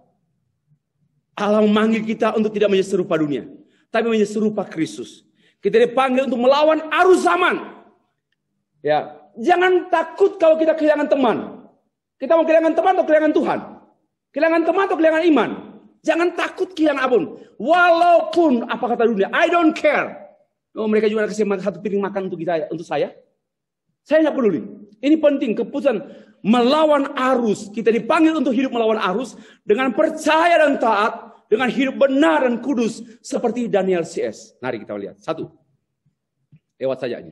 A: Allah memanggil kita untuk tidak menjadi serupa dunia, tapi menjadi serupa Kristus. Kita dipanggil untuk melawan arus zaman. Ya, jangan takut kalau kita kehilangan teman. Kita mau kehilangan teman atau kehilangan Tuhan? Kehilangan teman atau kehilangan iman. Jangan takut kehilangan apapun. Walaupun apa kata dunia. I don't care. Oh, mereka juga kasih satu piring makan untuk kita, untuk saya. Saya nggak peduli. Ini penting keputusan melawan arus. Kita dipanggil untuk hidup melawan arus dengan percaya dan taat, dengan hidup benar dan kudus seperti Daniel CS. Mari kita lihat. Satu. Lewat saja ini.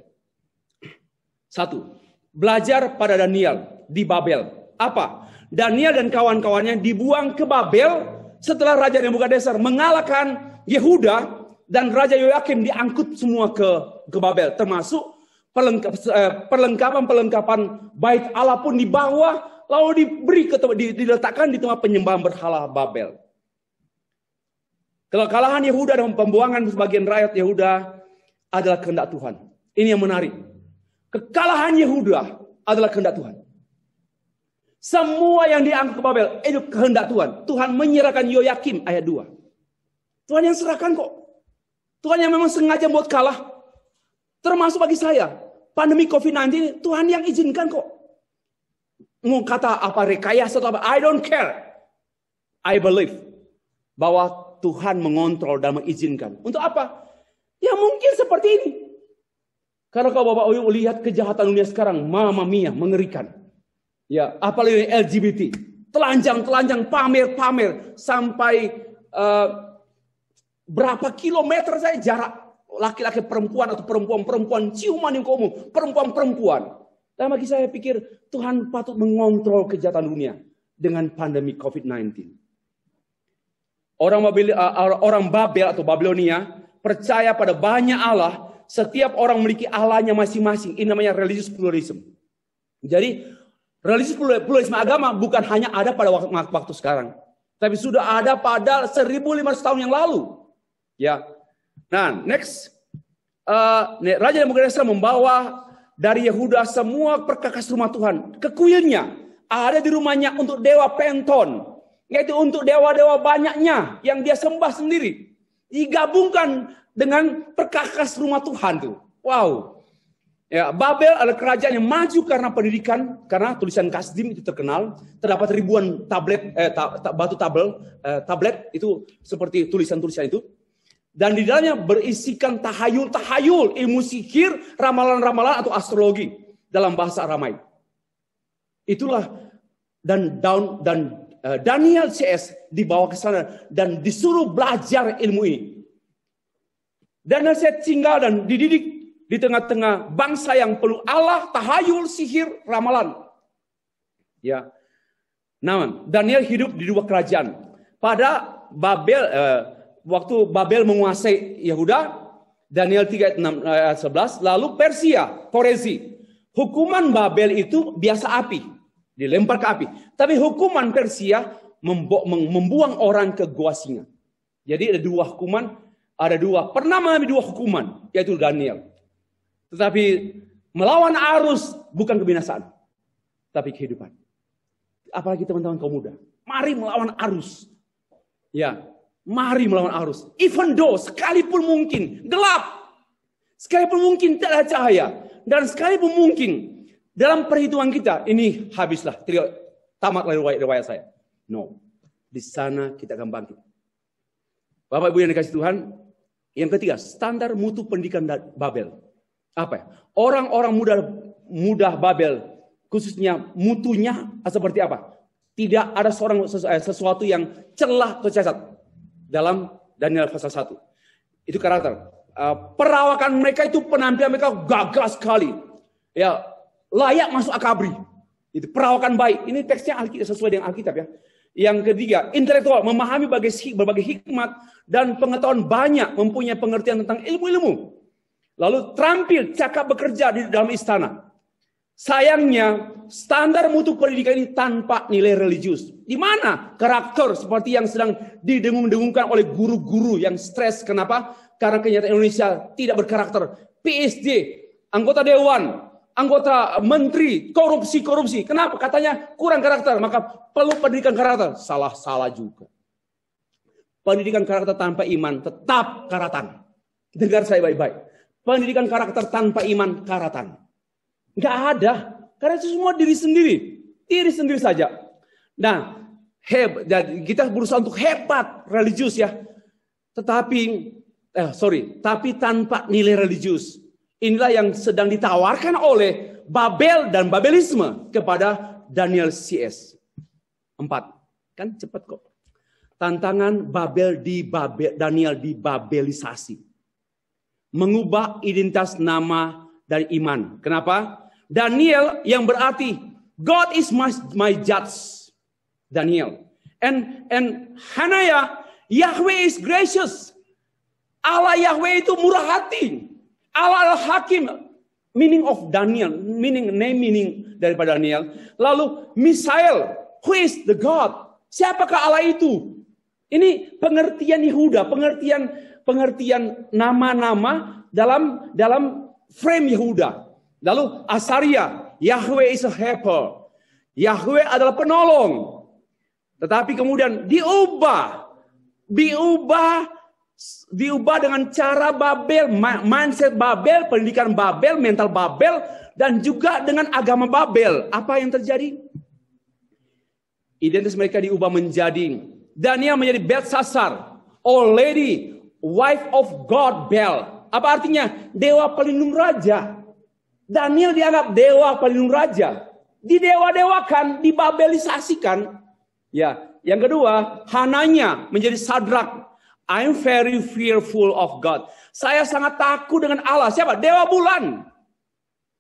A: Satu. Belajar pada Daniel di Babel. Apa? Daniel dan kawan-kawannya dibuang ke Babel setelah Raja Nebukadnezar mengalahkan Yehuda dan Raja Yoyakim diangkut semua ke ke Babel termasuk eh, perlengkapan-perlengkapan bait Allah pun dibawa lalu diberi ke diletakkan di tempat penyembahan berhala Babel. Kekalahan Yehuda dan pembuangan sebagian rakyat Yehuda adalah kehendak Tuhan. Ini yang menarik. Kekalahan Yehuda adalah kehendak Tuhan. Semua yang diangkat ke Babel itu kehendak Tuhan. Tuhan menyerahkan Yoyakim ayat 2. Tuhan yang serahkan kok. Tuhan yang memang sengaja buat kalah. Termasuk bagi saya. Pandemi COVID-19 Tuhan yang izinkan kok. Mau kata apa rekayasa atau apa. I don't care. I believe. Bahwa Tuhan mengontrol dan mengizinkan. Untuk apa? Ya mungkin seperti ini. Karena kalau Bapak Oyo lihat kejahatan dunia sekarang, mama mia, mengerikan ya apalagi LGBT telanjang-telanjang pamer-pamer sampai uh, berapa kilometer saya jarak laki-laki perempuan atau perempuan-perempuan ciuman yang umum perempuan-perempuan dan bagi saya pikir Tuhan patut mengontrol kejahatan dunia dengan pandemi COVID-19 orang Babel, eh, orang Babel atau Babilonia percaya pada banyak Allah setiap orang memiliki Allahnya masing-masing ini namanya religious pluralism jadi Realisasi pluralisme agama bukan hanya ada pada waktu, waktu sekarang, tapi sudah ada pada 1.500 tahun yang lalu. Ya. Nah, next. Uh, Raja Nebuchadnezzar membawa dari Yehuda semua perkakas rumah Tuhan. ke kuilnya. ada di rumahnya untuk dewa Penton. Yaitu untuk dewa-dewa banyaknya yang dia sembah sendiri. Digabungkan dengan perkakas rumah Tuhan tuh. Wow, Ya, Babel adalah kerajaan yang maju karena pendidikan, karena tulisan Kasdim itu terkenal. Terdapat ribuan tablet, eh, ta, ta, batu tabel, eh, tablet itu seperti tulisan-tulisan itu. Dan di dalamnya berisikan tahayul-tahayul, ilmu sihir, ramalan-ramalan atau astrologi dalam bahasa ramai Itulah dan down dan eh, Daniel CS dibawa ke sana dan disuruh belajar ilmu ini. Daniel saya tinggal dan dididik di tengah-tengah bangsa yang perlu Allah, tahayul, sihir, ramalan. Ya. Namun, Daniel hidup di dua kerajaan. Pada Babel eh, waktu Babel menguasai Yehuda, Daniel 3 6, ayat 11, eh, lalu Persia, Korezi. Hukuman Babel itu biasa api, dilempar ke api. Tapi hukuman Persia membuang orang ke gua singa. Jadi ada dua hukuman, ada dua pernah mengalami dua hukuman yaitu Daniel. Tetapi melawan arus bukan kebinasaan, tapi kehidupan. Apalagi teman-teman kaum muda, mari melawan arus. Ya, mari melawan arus. Even though sekalipun mungkin gelap, sekalipun mungkin tidak ada cahaya, dan sekalipun mungkin dalam perhitungan kita ini habislah tamatlah riwayat, riwayat saya. No, di sana kita akan bangkit. Bapak Ibu yang dikasih Tuhan, yang ketiga standar mutu pendidikan Babel apa ya? Orang-orang muda muda Babel khususnya mutunya seperti apa? Tidak ada seorang eh, sesuatu yang celah atau cacat dalam Daniel pasal 1. Itu karakter. Eh, perawakan mereka itu penampilan mereka gagah sekali. Ya, layak masuk akabri. Itu perawakan baik. Ini teksnya Alkitab sesuai dengan Alkitab ya. Yang ketiga, intelektual, memahami berbagai hikmat dan pengetahuan banyak, mempunyai pengertian tentang ilmu-ilmu. Lalu terampil, cakap bekerja di dalam istana. Sayangnya, standar mutu pendidikan ini tanpa nilai religius. Di mana karakter seperti yang sedang didengung-dengungkan oleh guru-guru yang stres. Kenapa? Karena kenyataan Indonesia tidak berkarakter. PSD, anggota dewan, anggota menteri, korupsi-korupsi. Kenapa? Katanya kurang karakter, maka perlu pendidikan karakter. Salah-salah juga. Pendidikan karakter tanpa iman tetap karatan. Dengar saya baik-baik. Pendidikan karakter tanpa iman karatan. Nggak ada. Karena itu semua diri sendiri. Diri sendiri saja. Nah, heb, kita berusaha untuk hebat religius ya. Tetapi, eh, sorry, tapi tanpa nilai religius. Inilah yang sedang ditawarkan oleh Babel dan Babelisme kepada Daniel CS. Empat. Kan cepat kok. Tantangan Babel di Babel, Daniel di Babelisasi mengubah identitas nama dari iman. Kenapa? Daniel yang berarti God is my, my judge. Daniel. And and Hanaya, Yahweh is gracious. Allah Yahweh itu murah hati. Allah Al-Hakim. Meaning of Daniel, meaning name meaning daripada Daniel. Lalu Misael, who is the God? Siapakah Allah itu? Ini pengertian Yehuda, pengertian pengertian nama-nama dalam dalam frame Yehuda. Lalu Asaria, Yahweh is a helper. Yahweh adalah penolong. Tetapi kemudian diubah. Diubah diubah dengan cara Babel, mindset Babel, pendidikan Babel, mental Babel, dan juga dengan agama Babel. Apa yang terjadi? Identitas mereka diubah menjadi Daniel menjadi Belsasar, old lady, wife of God Bel. Apa artinya? Dewa pelindung raja. Daniel dianggap dewa pelindung raja. Didewa-dewakan, dibabelisasikan. Ya, yang kedua, Hananya menjadi sadrak. I'm very fearful of God. Saya sangat takut dengan Allah. Siapa? Dewa bulan.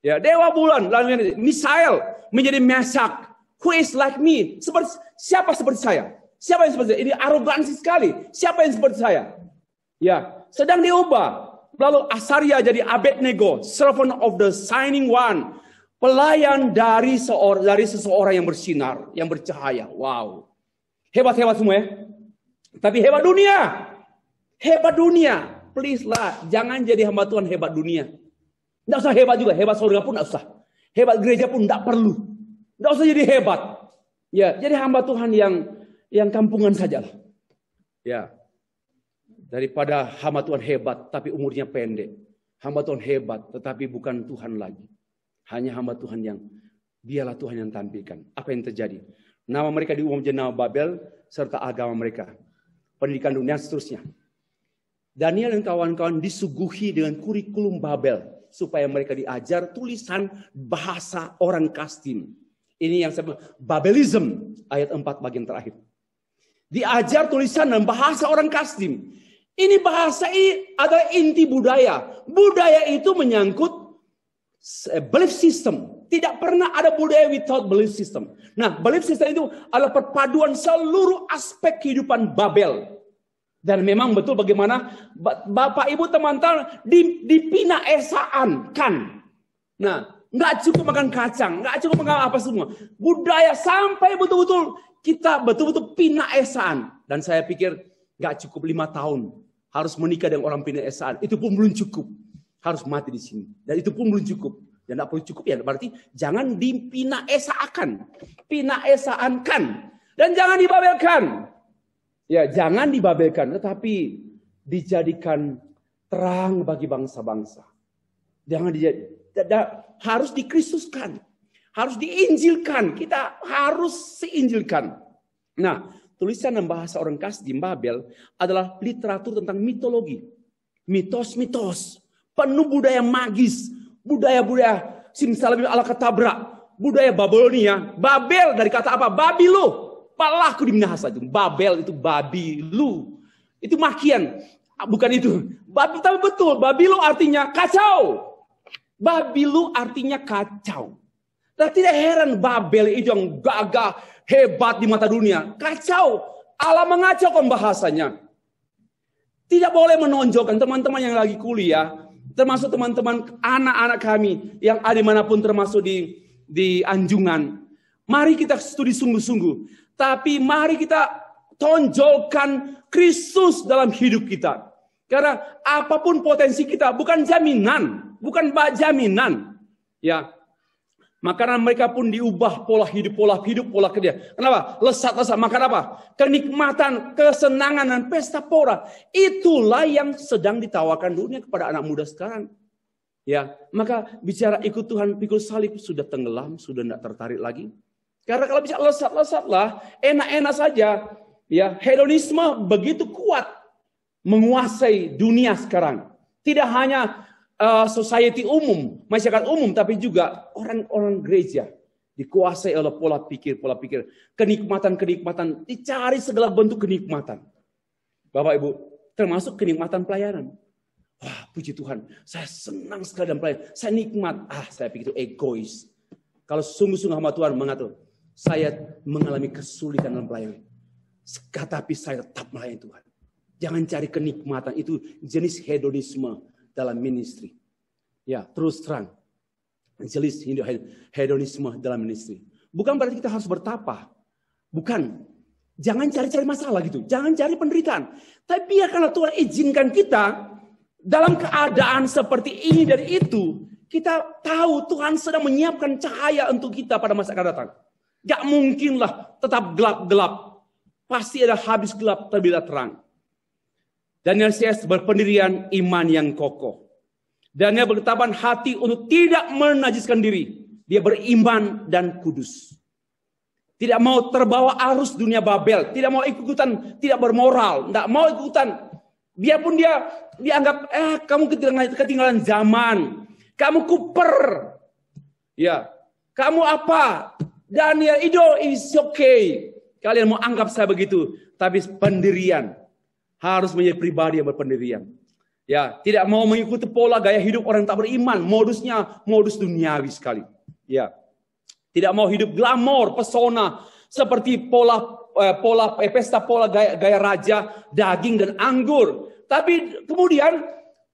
A: Ya, dewa bulan. Lalu Misael menjadi Mesak. Who is like me? Seperti, siapa seperti saya? Siapa yang seperti saya? Ini arogansi sekali. Siapa yang seperti saya? Ya, sedang diubah. Lalu Asaria jadi Abednego, servant of the shining one, pelayan dari seorang dari seseorang yang bersinar, yang bercahaya. Wow. Hebat-hebat semua ya. Tapi hebat dunia. Hebat dunia. Please lah, jangan jadi hamba Tuhan hebat dunia. Tidak usah hebat juga, hebat surga pun tidak usah. Hebat gereja pun tidak perlu. Tidak usah jadi hebat. Ya, jadi hamba Tuhan yang yang kampungan sajalah. Ya daripada hamba Tuhan hebat tapi umurnya pendek. Hamba Tuhan hebat tetapi bukan Tuhan lagi. Hanya hamba Tuhan yang dialah Tuhan yang tampilkan. Apa yang terjadi? Nama mereka diumumkan nama Babel serta agama mereka. Pendidikan dunia seterusnya. Daniel dan kawan-kawan disuguhi dengan kurikulum Babel supaya mereka diajar tulisan bahasa orang Kastim. Ini yang saya Babelism ayat 4 bagian terakhir. Diajar tulisan dan bahasa orang Kastim. Ini bahasa ini adalah inti budaya. Budaya itu menyangkut eh, belief system. Tidak pernah ada budaya without belief system. Nah, belief system itu adalah perpaduan seluruh aspek kehidupan Babel. Dan memang betul bagaimana Bapak Ibu teman-teman dipina esaan kan. Nah, nggak cukup makan kacang, nggak cukup makan apa semua. Budaya sampai betul-betul kita betul-betul pina esaan. Dan saya pikir nggak cukup lima tahun harus menikah dengan orang penyiksaan. Itu pun belum cukup. Harus mati di sini. Dan itu pun belum cukup. Dan tidak perlu cukup ya. Berarti jangan dipina akan Pina esaankan. Dan jangan dibabelkan. Ya, jangan dibabelkan. Tetapi dijadikan terang bagi bangsa-bangsa. Jangan dijadikan. Harus dikristuskan Harus diinjilkan. Kita harus seinjilkan. Nah, tulisan dalam bahasa orang Kasdim Babel adalah literatur tentang mitologi. Mitos-mitos. Penuh budaya magis. Budaya-budaya simsalabim ala berak, Budaya Babilonia. Babel dari kata apa? Babilu. Palaku di minahasa itu. Babel itu Babilu. Itu makian. Ah, bukan itu. Babi, tapi betul. Babilu artinya kacau. Babilu artinya kacau. Nah, tidak heran Babel itu yang gagah, hebat di mata dunia. Kacau. Allah mengacau pembahasannya Tidak boleh menonjolkan teman-teman yang lagi kuliah, termasuk teman-teman anak-anak kami yang ada manapun termasuk di di anjungan. Mari kita studi sungguh-sungguh. Tapi mari kita tonjolkan Kristus dalam hidup kita. Karena apapun potensi kita bukan jaminan, bukan jaminan. Ya, Makanan mereka pun diubah pola hidup, pola hidup, pola kerja. Kenapa? Lesat-lesat. Makan apa? Kenikmatan, kesenangan, dan pesta pora. Itulah yang sedang ditawarkan dunia kepada anak muda sekarang. Ya, maka bicara ikut Tuhan pikul salib sudah tenggelam, sudah tidak tertarik lagi. Karena kalau bisa lesat lesatlah, enak-enak saja. Ya, hedonisme begitu kuat menguasai dunia sekarang. Tidak hanya uh, society umum, masyarakat umum, tapi juga orang-orang gereja dikuasai oleh pola pikir, pola pikir, kenikmatan-kenikmatan, dicari segala bentuk kenikmatan. Bapak Ibu, termasuk kenikmatan pelayanan. Wah, puji Tuhan, saya senang sekali dalam pelayanan. Saya nikmat. Ah, saya pikir itu egois. Kalau sungguh-sungguh sama Tuhan mengatur, saya mengalami kesulitan dalam pelayanan. Tapi saya tetap melayani Tuhan. Jangan cari kenikmatan, itu jenis hedonisme dalam ministry. Ya, terus terang. Jelis hedonisme dalam ministry. Bukan berarti kita harus bertapa. Bukan. Jangan cari-cari masalah gitu. Jangan cari penderitaan. Tapi biarkanlah Tuhan izinkan kita dalam keadaan seperti ini dan itu. Kita tahu Tuhan sedang menyiapkan cahaya untuk kita pada masa akan datang. Gak mungkinlah tetap gelap-gelap. Pasti ada habis gelap terbila terang. Daniel CS berpendirian iman yang kokoh. Daniel berketapan hati untuk tidak menajiskan diri. Dia beriman dan kudus. Tidak mau terbawa arus dunia Babel, tidak mau ikutan, tidak bermoral, tidak mau ikutan. Dia pun dia dianggap eh kamu ketinggalan, zaman, kamu kuper. Ya. Kamu apa? Daniel Ido is okay. Kalian mau anggap saya begitu, tapi pendirian harus menjadi pribadi yang berpendirian. Ya, tidak mau mengikuti pola gaya hidup orang yang tak beriman, modusnya modus duniawi sekali. Ya. Tidak mau hidup glamor, pesona seperti pola eh, pola eh, pesta pola gaya, gaya raja, daging dan anggur. Tapi kemudian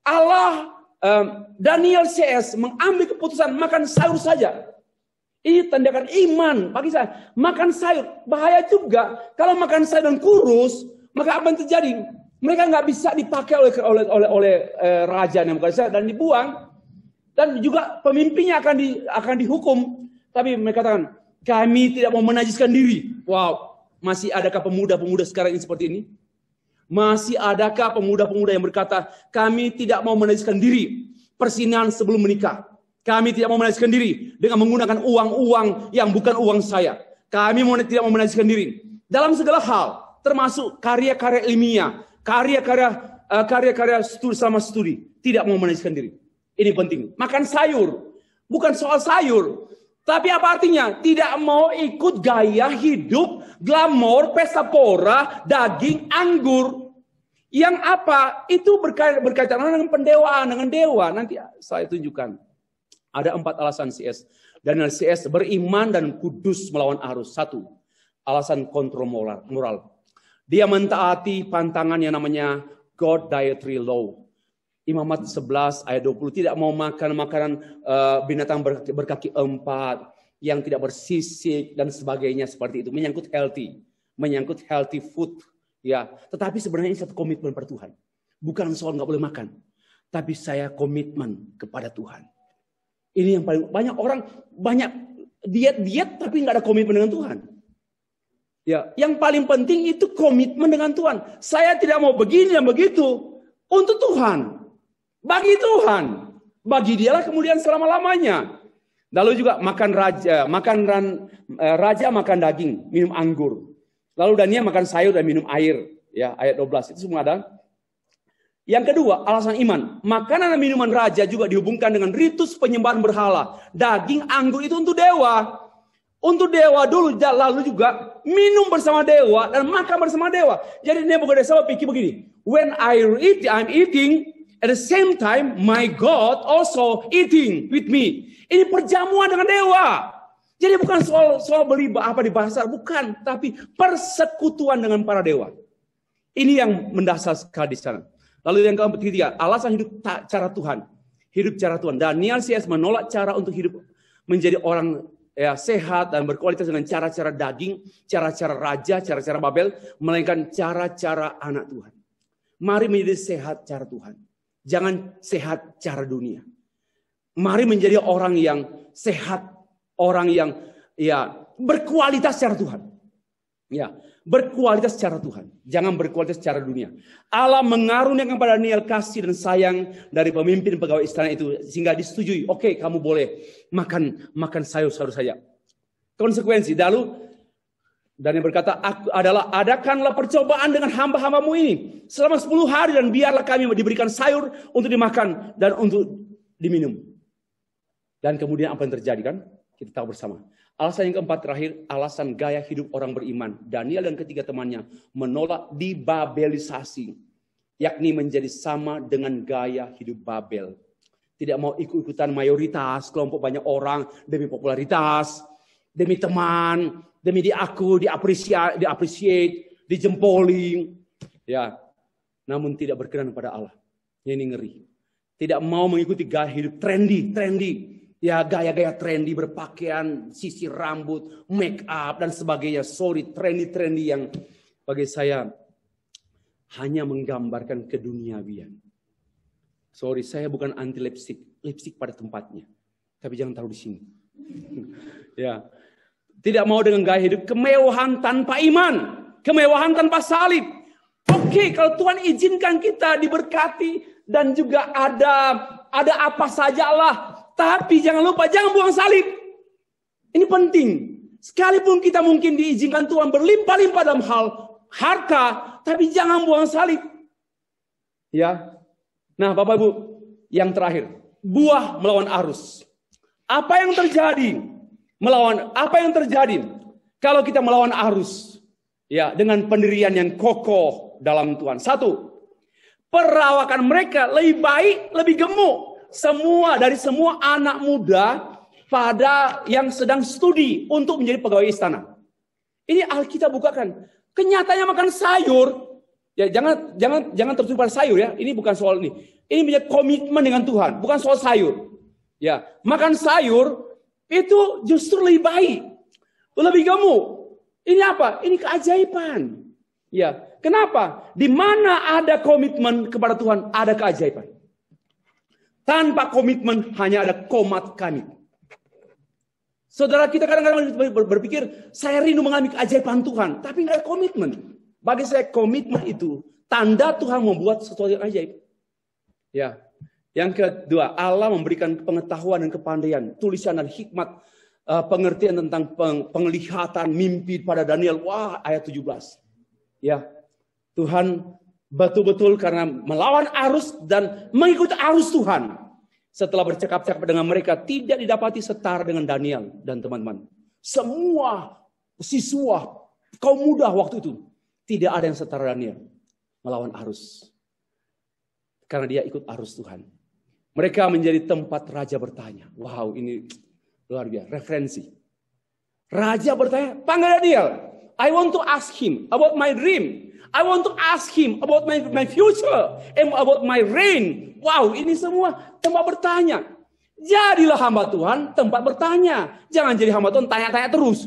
A: Allah eh, Daniel CS mengambil keputusan makan sayur saja. Ini tandakan iman bagi saya. Makan sayur bahaya juga kalau makan sayur dan kurus, maka apa yang terjadi? Mereka nggak bisa dipakai oleh oleh oleh, oleh eh, raja bukan dan dibuang dan juga pemimpinnya akan di, akan dihukum. Tapi mereka katakan kami tidak mau menajiskan diri. Wow, masih adakah pemuda-pemuda sekarang ini seperti ini? Masih adakah pemuda-pemuda yang berkata kami tidak mau menajiskan diri persinan sebelum menikah? Kami tidak mau menajiskan diri dengan menggunakan uang-uang yang bukan uang saya. Kami tidak mau menajiskan diri dalam segala hal termasuk karya-karya ilmiah, karya-karya eh, karya-karya studi sama studi, tidak mau menaikkan diri. Ini penting. Makan sayur, bukan soal sayur, tapi apa artinya? Tidak mau ikut gaya hidup, glamor, pesta pora, daging, anggur. Yang apa? Itu berkaitan, berkaitan dengan pendewaan, dengan dewa. Nanti saya tunjukkan. Ada empat alasan CS. Daniel CS beriman dan kudus melawan arus. Satu, alasan kontrol moral. Dia mentaati pantangan yang namanya God Dietary Law. Imamat 11 ayat 20 tidak mau makan makanan eh, binatang berkaki empat yang tidak bersisik dan sebagainya seperti itu menyangkut healthy, menyangkut healthy food ya. Tetapi sebenarnya ini satu komitmen per Tuhan. Bukan soal nggak boleh makan, tapi saya komitmen kepada Tuhan. Ini yang paling banyak orang banyak diet diet tapi nggak ada komitmen dengan Tuhan. Ya, yang paling penting itu komitmen dengan Tuhan. Saya tidak mau begini dan begitu untuk Tuhan. Bagi Tuhan, bagi dialah kemuliaan selama-lamanya. Lalu juga makan raja, makan ran, eh, raja makan daging, minum anggur. Lalu Daniel makan sayur dan minum air, ya ayat 12 itu semua ada. Yang kedua, alasan iman. Makanan dan minuman raja juga dihubungkan dengan ritus penyembahan berhala. Daging anggur itu untuk dewa untuk dewa dulu lalu juga minum bersama dewa dan makan bersama dewa. Jadi Nebukadnezar pikir begini, when I eat, I'm eating, at the same time my God also eating with me. Ini perjamuan dengan dewa. Jadi bukan soal soal beli apa di pasar, bukan, tapi persekutuan dengan para dewa. Ini yang mendasar sekali di sana. Lalu yang ketiga, alasan hidup cara Tuhan. Hidup cara Tuhan. Daniel CS menolak cara untuk hidup menjadi orang ya, sehat dan berkualitas dengan cara-cara daging, cara-cara raja, cara-cara Babel, melainkan cara-cara anak Tuhan. Mari menjadi sehat cara Tuhan. Jangan sehat cara dunia. Mari menjadi orang yang sehat, orang yang ya berkualitas cara Tuhan. Ya, berkualitas secara Tuhan. Jangan berkualitas secara dunia. Allah mengaruniakan kepada Daniel kasih dan sayang dari pemimpin pegawai istana itu. Sehingga disetujui, oke okay, kamu boleh makan makan sayur-sayur saja. Konsekuensi, lalu Daniel berkata, aku adalah adakanlah percobaan dengan hamba-hambamu ini. Selama 10 hari dan biarlah kami diberikan sayur untuk dimakan dan untuk diminum. Dan kemudian apa yang terjadi kan? Kita tahu bersama. Alasan yang keempat terakhir, alasan gaya hidup orang beriman. Daniel dan ketiga temannya menolak dibabelisasi, yakni menjadi sama dengan gaya hidup Babel. Tidak mau ikut-ikutan mayoritas, kelompok banyak orang demi popularitas, demi teman, demi diaku, diapresiasi, diapresiasi, dijempoli. Ya, namun tidak berkenan pada Allah. Ini ngeri. Tidak mau mengikuti gaya hidup trendy, trendy ya gaya-gaya trendy berpakaian, sisi rambut, make up dan sebagainya. Sorry, trendy-trendy yang bagi saya hanya menggambarkan keduniawian. Sorry, saya bukan anti lipstick, lipstick pada tempatnya. Tapi jangan taruh di sini. ya. Tidak mau dengan gaya hidup kemewahan tanpa iman, kemewahan tanpa salib. Oke, okay, kalau Tuhan izinkan kita diberkati dan juga ada ada apa sajalah tapi jangan lupa, jangan buang salib. Ini penting. Sekalipun kita mungkin diizinkan Tuhan berlimpah-limpah dalam hal harta, tapi jangan buang salib. Ya. Nah, Bapak Ibu, yang terakhir, buah melawan arus. Apa yang terjadi? Melawan apa yang terjadi kalau kita melawan arus? Ya, dengan pendirian yang kokoh dalam Tuhan. Satu, perawakan mereka lebih baik, lebih gemuk semua dari semua anak muda pada yang sedang studi untuk menjadi pegawai istana. Ini Alkitab bukakan. Kenyataannya makan sayur. Ya jangan jangan jangan tertutup pada sayur ya. Ini bukan soal ini. Ini punya komitmen dengan Tuhan, bukan soal sayur. Ya, makan sayur itu justru lebih baik. Lebih gemuk. Ini apa? Ini keajaiban. Ya, kenapa? Di mana ada komitmen kepada Tuhan, ada keajaiban. Tanpa komitmen hanya ada komat kami. Saudara kita kadang-kadang berpikir, saya rindu mengalami keajaiban Tuhan, tapi nggak ada komitmen. Bagi saya komitmen itu tanda Tuhan membuat sesuatu yang ajaib. Ya, yang kedua Allah memberikan pengetahuan dan kepandaian, tulisan dan hikmat, eh, pengertian tentang penglihatan mimpi pada Daniel. Wah, ayat 17. Ya, Tuhan betul-betul karena melawan arus dan mengikuti arus Tuhan. Setelah bercakap-cakap dengan mereka, tidak didapati setara dengan Daniel dan teman-teman. Semua siswa kaum muda waktu itu tidak ada yang setara Daniel melawan arus. Karena dia ikut arus Tuhan. Mereka menjadi tempat raja bertanya. Wow, ini luar biasa. Referensi. Raja bertanya, panggil Daniel. I want to ask him about my dream. I want to ask him about my, my future and about my reign. Wow, ini semua tempat bertanya. Jadilah hamba Tuhan tempat bertanya. Jangan jadi hamba Tuhan tanya-tanya terus.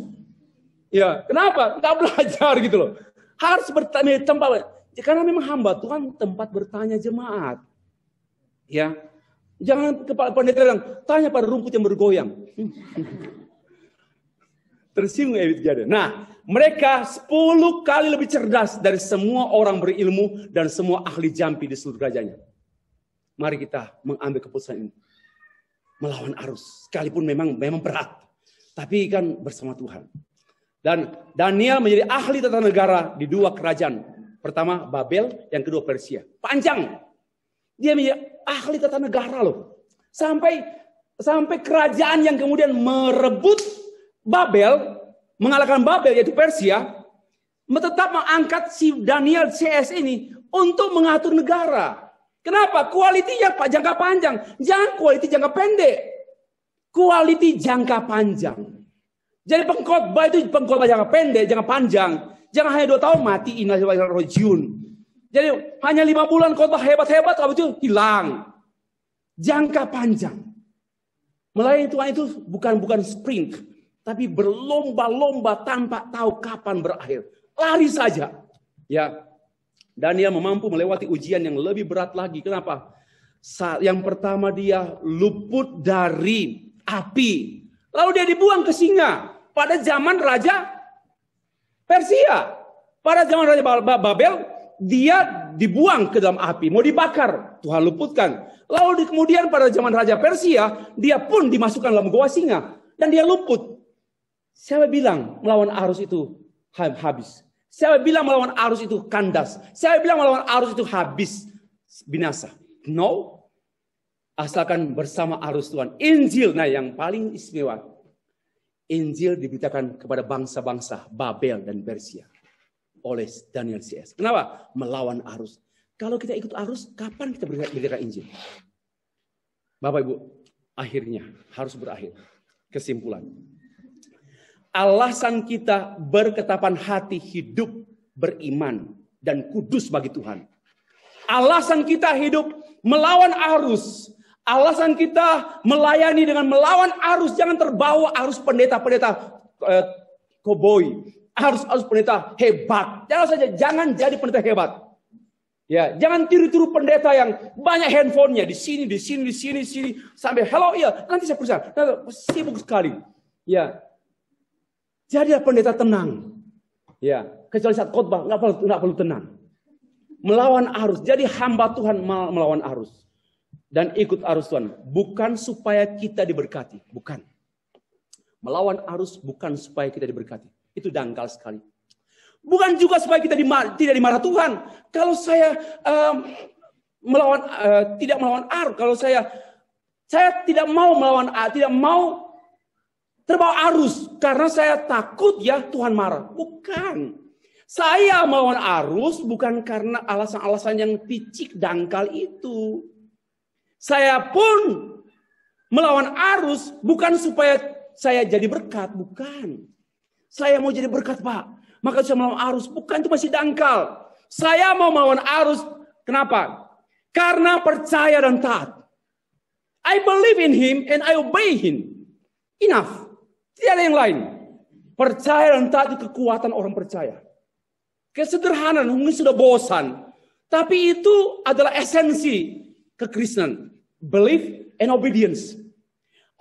A: Ya, kenapa? Enggak belajar gitu loh. Harus bertanya tempat ya, karena memang hamba Tuhan tempat bertanya jemaat. Ya. Jangan kepala pendeta bilang, tanya pada rumput yang bergoyang tersinggung Ebit Abidgaden. Nah, mereka 10 kali lebih cerdas dari semua orang berilmu dan semua ahli jampi di seluruh kerajaannya. Mari kita mengambil keputusan ini. Melawan arus, sekalipun memang memang berat. Tapi kan bersama Tuhan. Dan Daniel menjadi ahli tata negara di dua kerajaan. Pertama Babel, yang kedua Persia. Panjang. Dia menjadi ahli tata negara loh. Sampai sampai kerajaan yang kemudian merebut Babel mengalahkan Babel yaitu Persia, tetap mengangkat si Daniel CS ini untuk mengatur negara. Kenapa? Kualitinya pak jangka panjang, jangan kualiti jangka pendek. Kualiti jangka panjang. Jadi pengkhotbah itu pengkhotbah jangka pendek, jangka panjang. Jangan hanya dua tahun mati inna Jadi hanya lima bulan khotbah hebat-hebat, habis itu hilang. Jangka panjang. Melayani Tuhan itu bukan bukan sprint, tapi berlomba-lomba tanpa tahu kapan berakhir. Lari saja. Ya. Dan dia mampu melewati ujian yang lebih berat lagi. Kenapa? Yang pertama dia luput dari api. Lalu dia dibuang ke singa pada zaman raja Persia. Pada zaman raja Babel dia dibuang ke dalam api, mau dibakar. Tuhan luputkan. Lalu di, kemudian pada zaman raja Persia dia pun dimasukkan dalam goa singa dan dia luput. Siapa bilang melawan arus itu habis? Siapa bilang melawan arus itu kandas? Siapa bilang melawan arus itu habis binasa? No. Asalkan bersama arus Tuhan. Injil, nah yang paling istimewa. Injil diberitakan kepada bangsa-bangsa Babel dan Persia oleh Daniel CS. Kenapa? Melawan arus. Kalau kita ikut arus, kapan kita berita Injil? Bapak Ibu, akhirnya harus berakhir. Kesimpulan alasan kita berketapan hati hidup beriman dan kudus bagi Tuhan. Alasan kita hidup melawan arus, alasan kita melayani dengan melawan arus jangan terbawa arus pendeta-pendeta eh, koboi, arus arus pendeta hebat. Jangan saja jangan jadi pendeta hebat. Ya, jangan tiru-tiru pendeta yang banyak handphonenya di sini, di sini, di sini, di sini sampai hello ya nanti saya perusahaan, nanti, sibuk sekali. Ya, Jadilah pendeta tenang. Ya, kecuali saat khotbah nggak perlu perlu tenang. Melawan arus, jadi hamba Tuhan melawan arus dan ikut arus Tuhan, bukan supaya kita diberkati, bukan. Melawan arus bukan supaya kita diberkati. Itu dangkal sekali. Bukan juga supaya kita dimar tidak dimarah Tuhan. Kalau saya um, melawan uh, tidak melawan arus, kalau saya saya tidak mau melawan eh, tidak mau terbawa arus karena saya takut ya Tuhan marah. Bukan. Saya mau arus bukan karena alasan-alasan yang picik dangkal itu. Saya pun melawan arus bukan supaya saya jadi berkat, bukan. Saya mau jadi berkat, Pak. Maka saya melawan arus, bukan itu masih dangkal. Saya mau melawan arus, kenapa? Karena percaya dan taat. I believe in him and I obey him. Enough. Tidak ada yang lain. Percaya dan tak itu kekuatan orang percaya. Kesederhanaan mungkin sudah bosan, tapi itu adalah esensi kekristenan. Belief and obedience.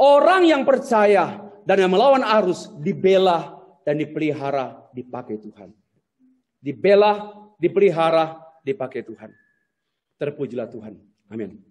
A: Orang yang percaya dan yang melawan arus dibela dan dipelihara dipakai Tuhan. Dibela, dipelihara, dipakai Tuhan. Terpujilah Tuhan. Amin.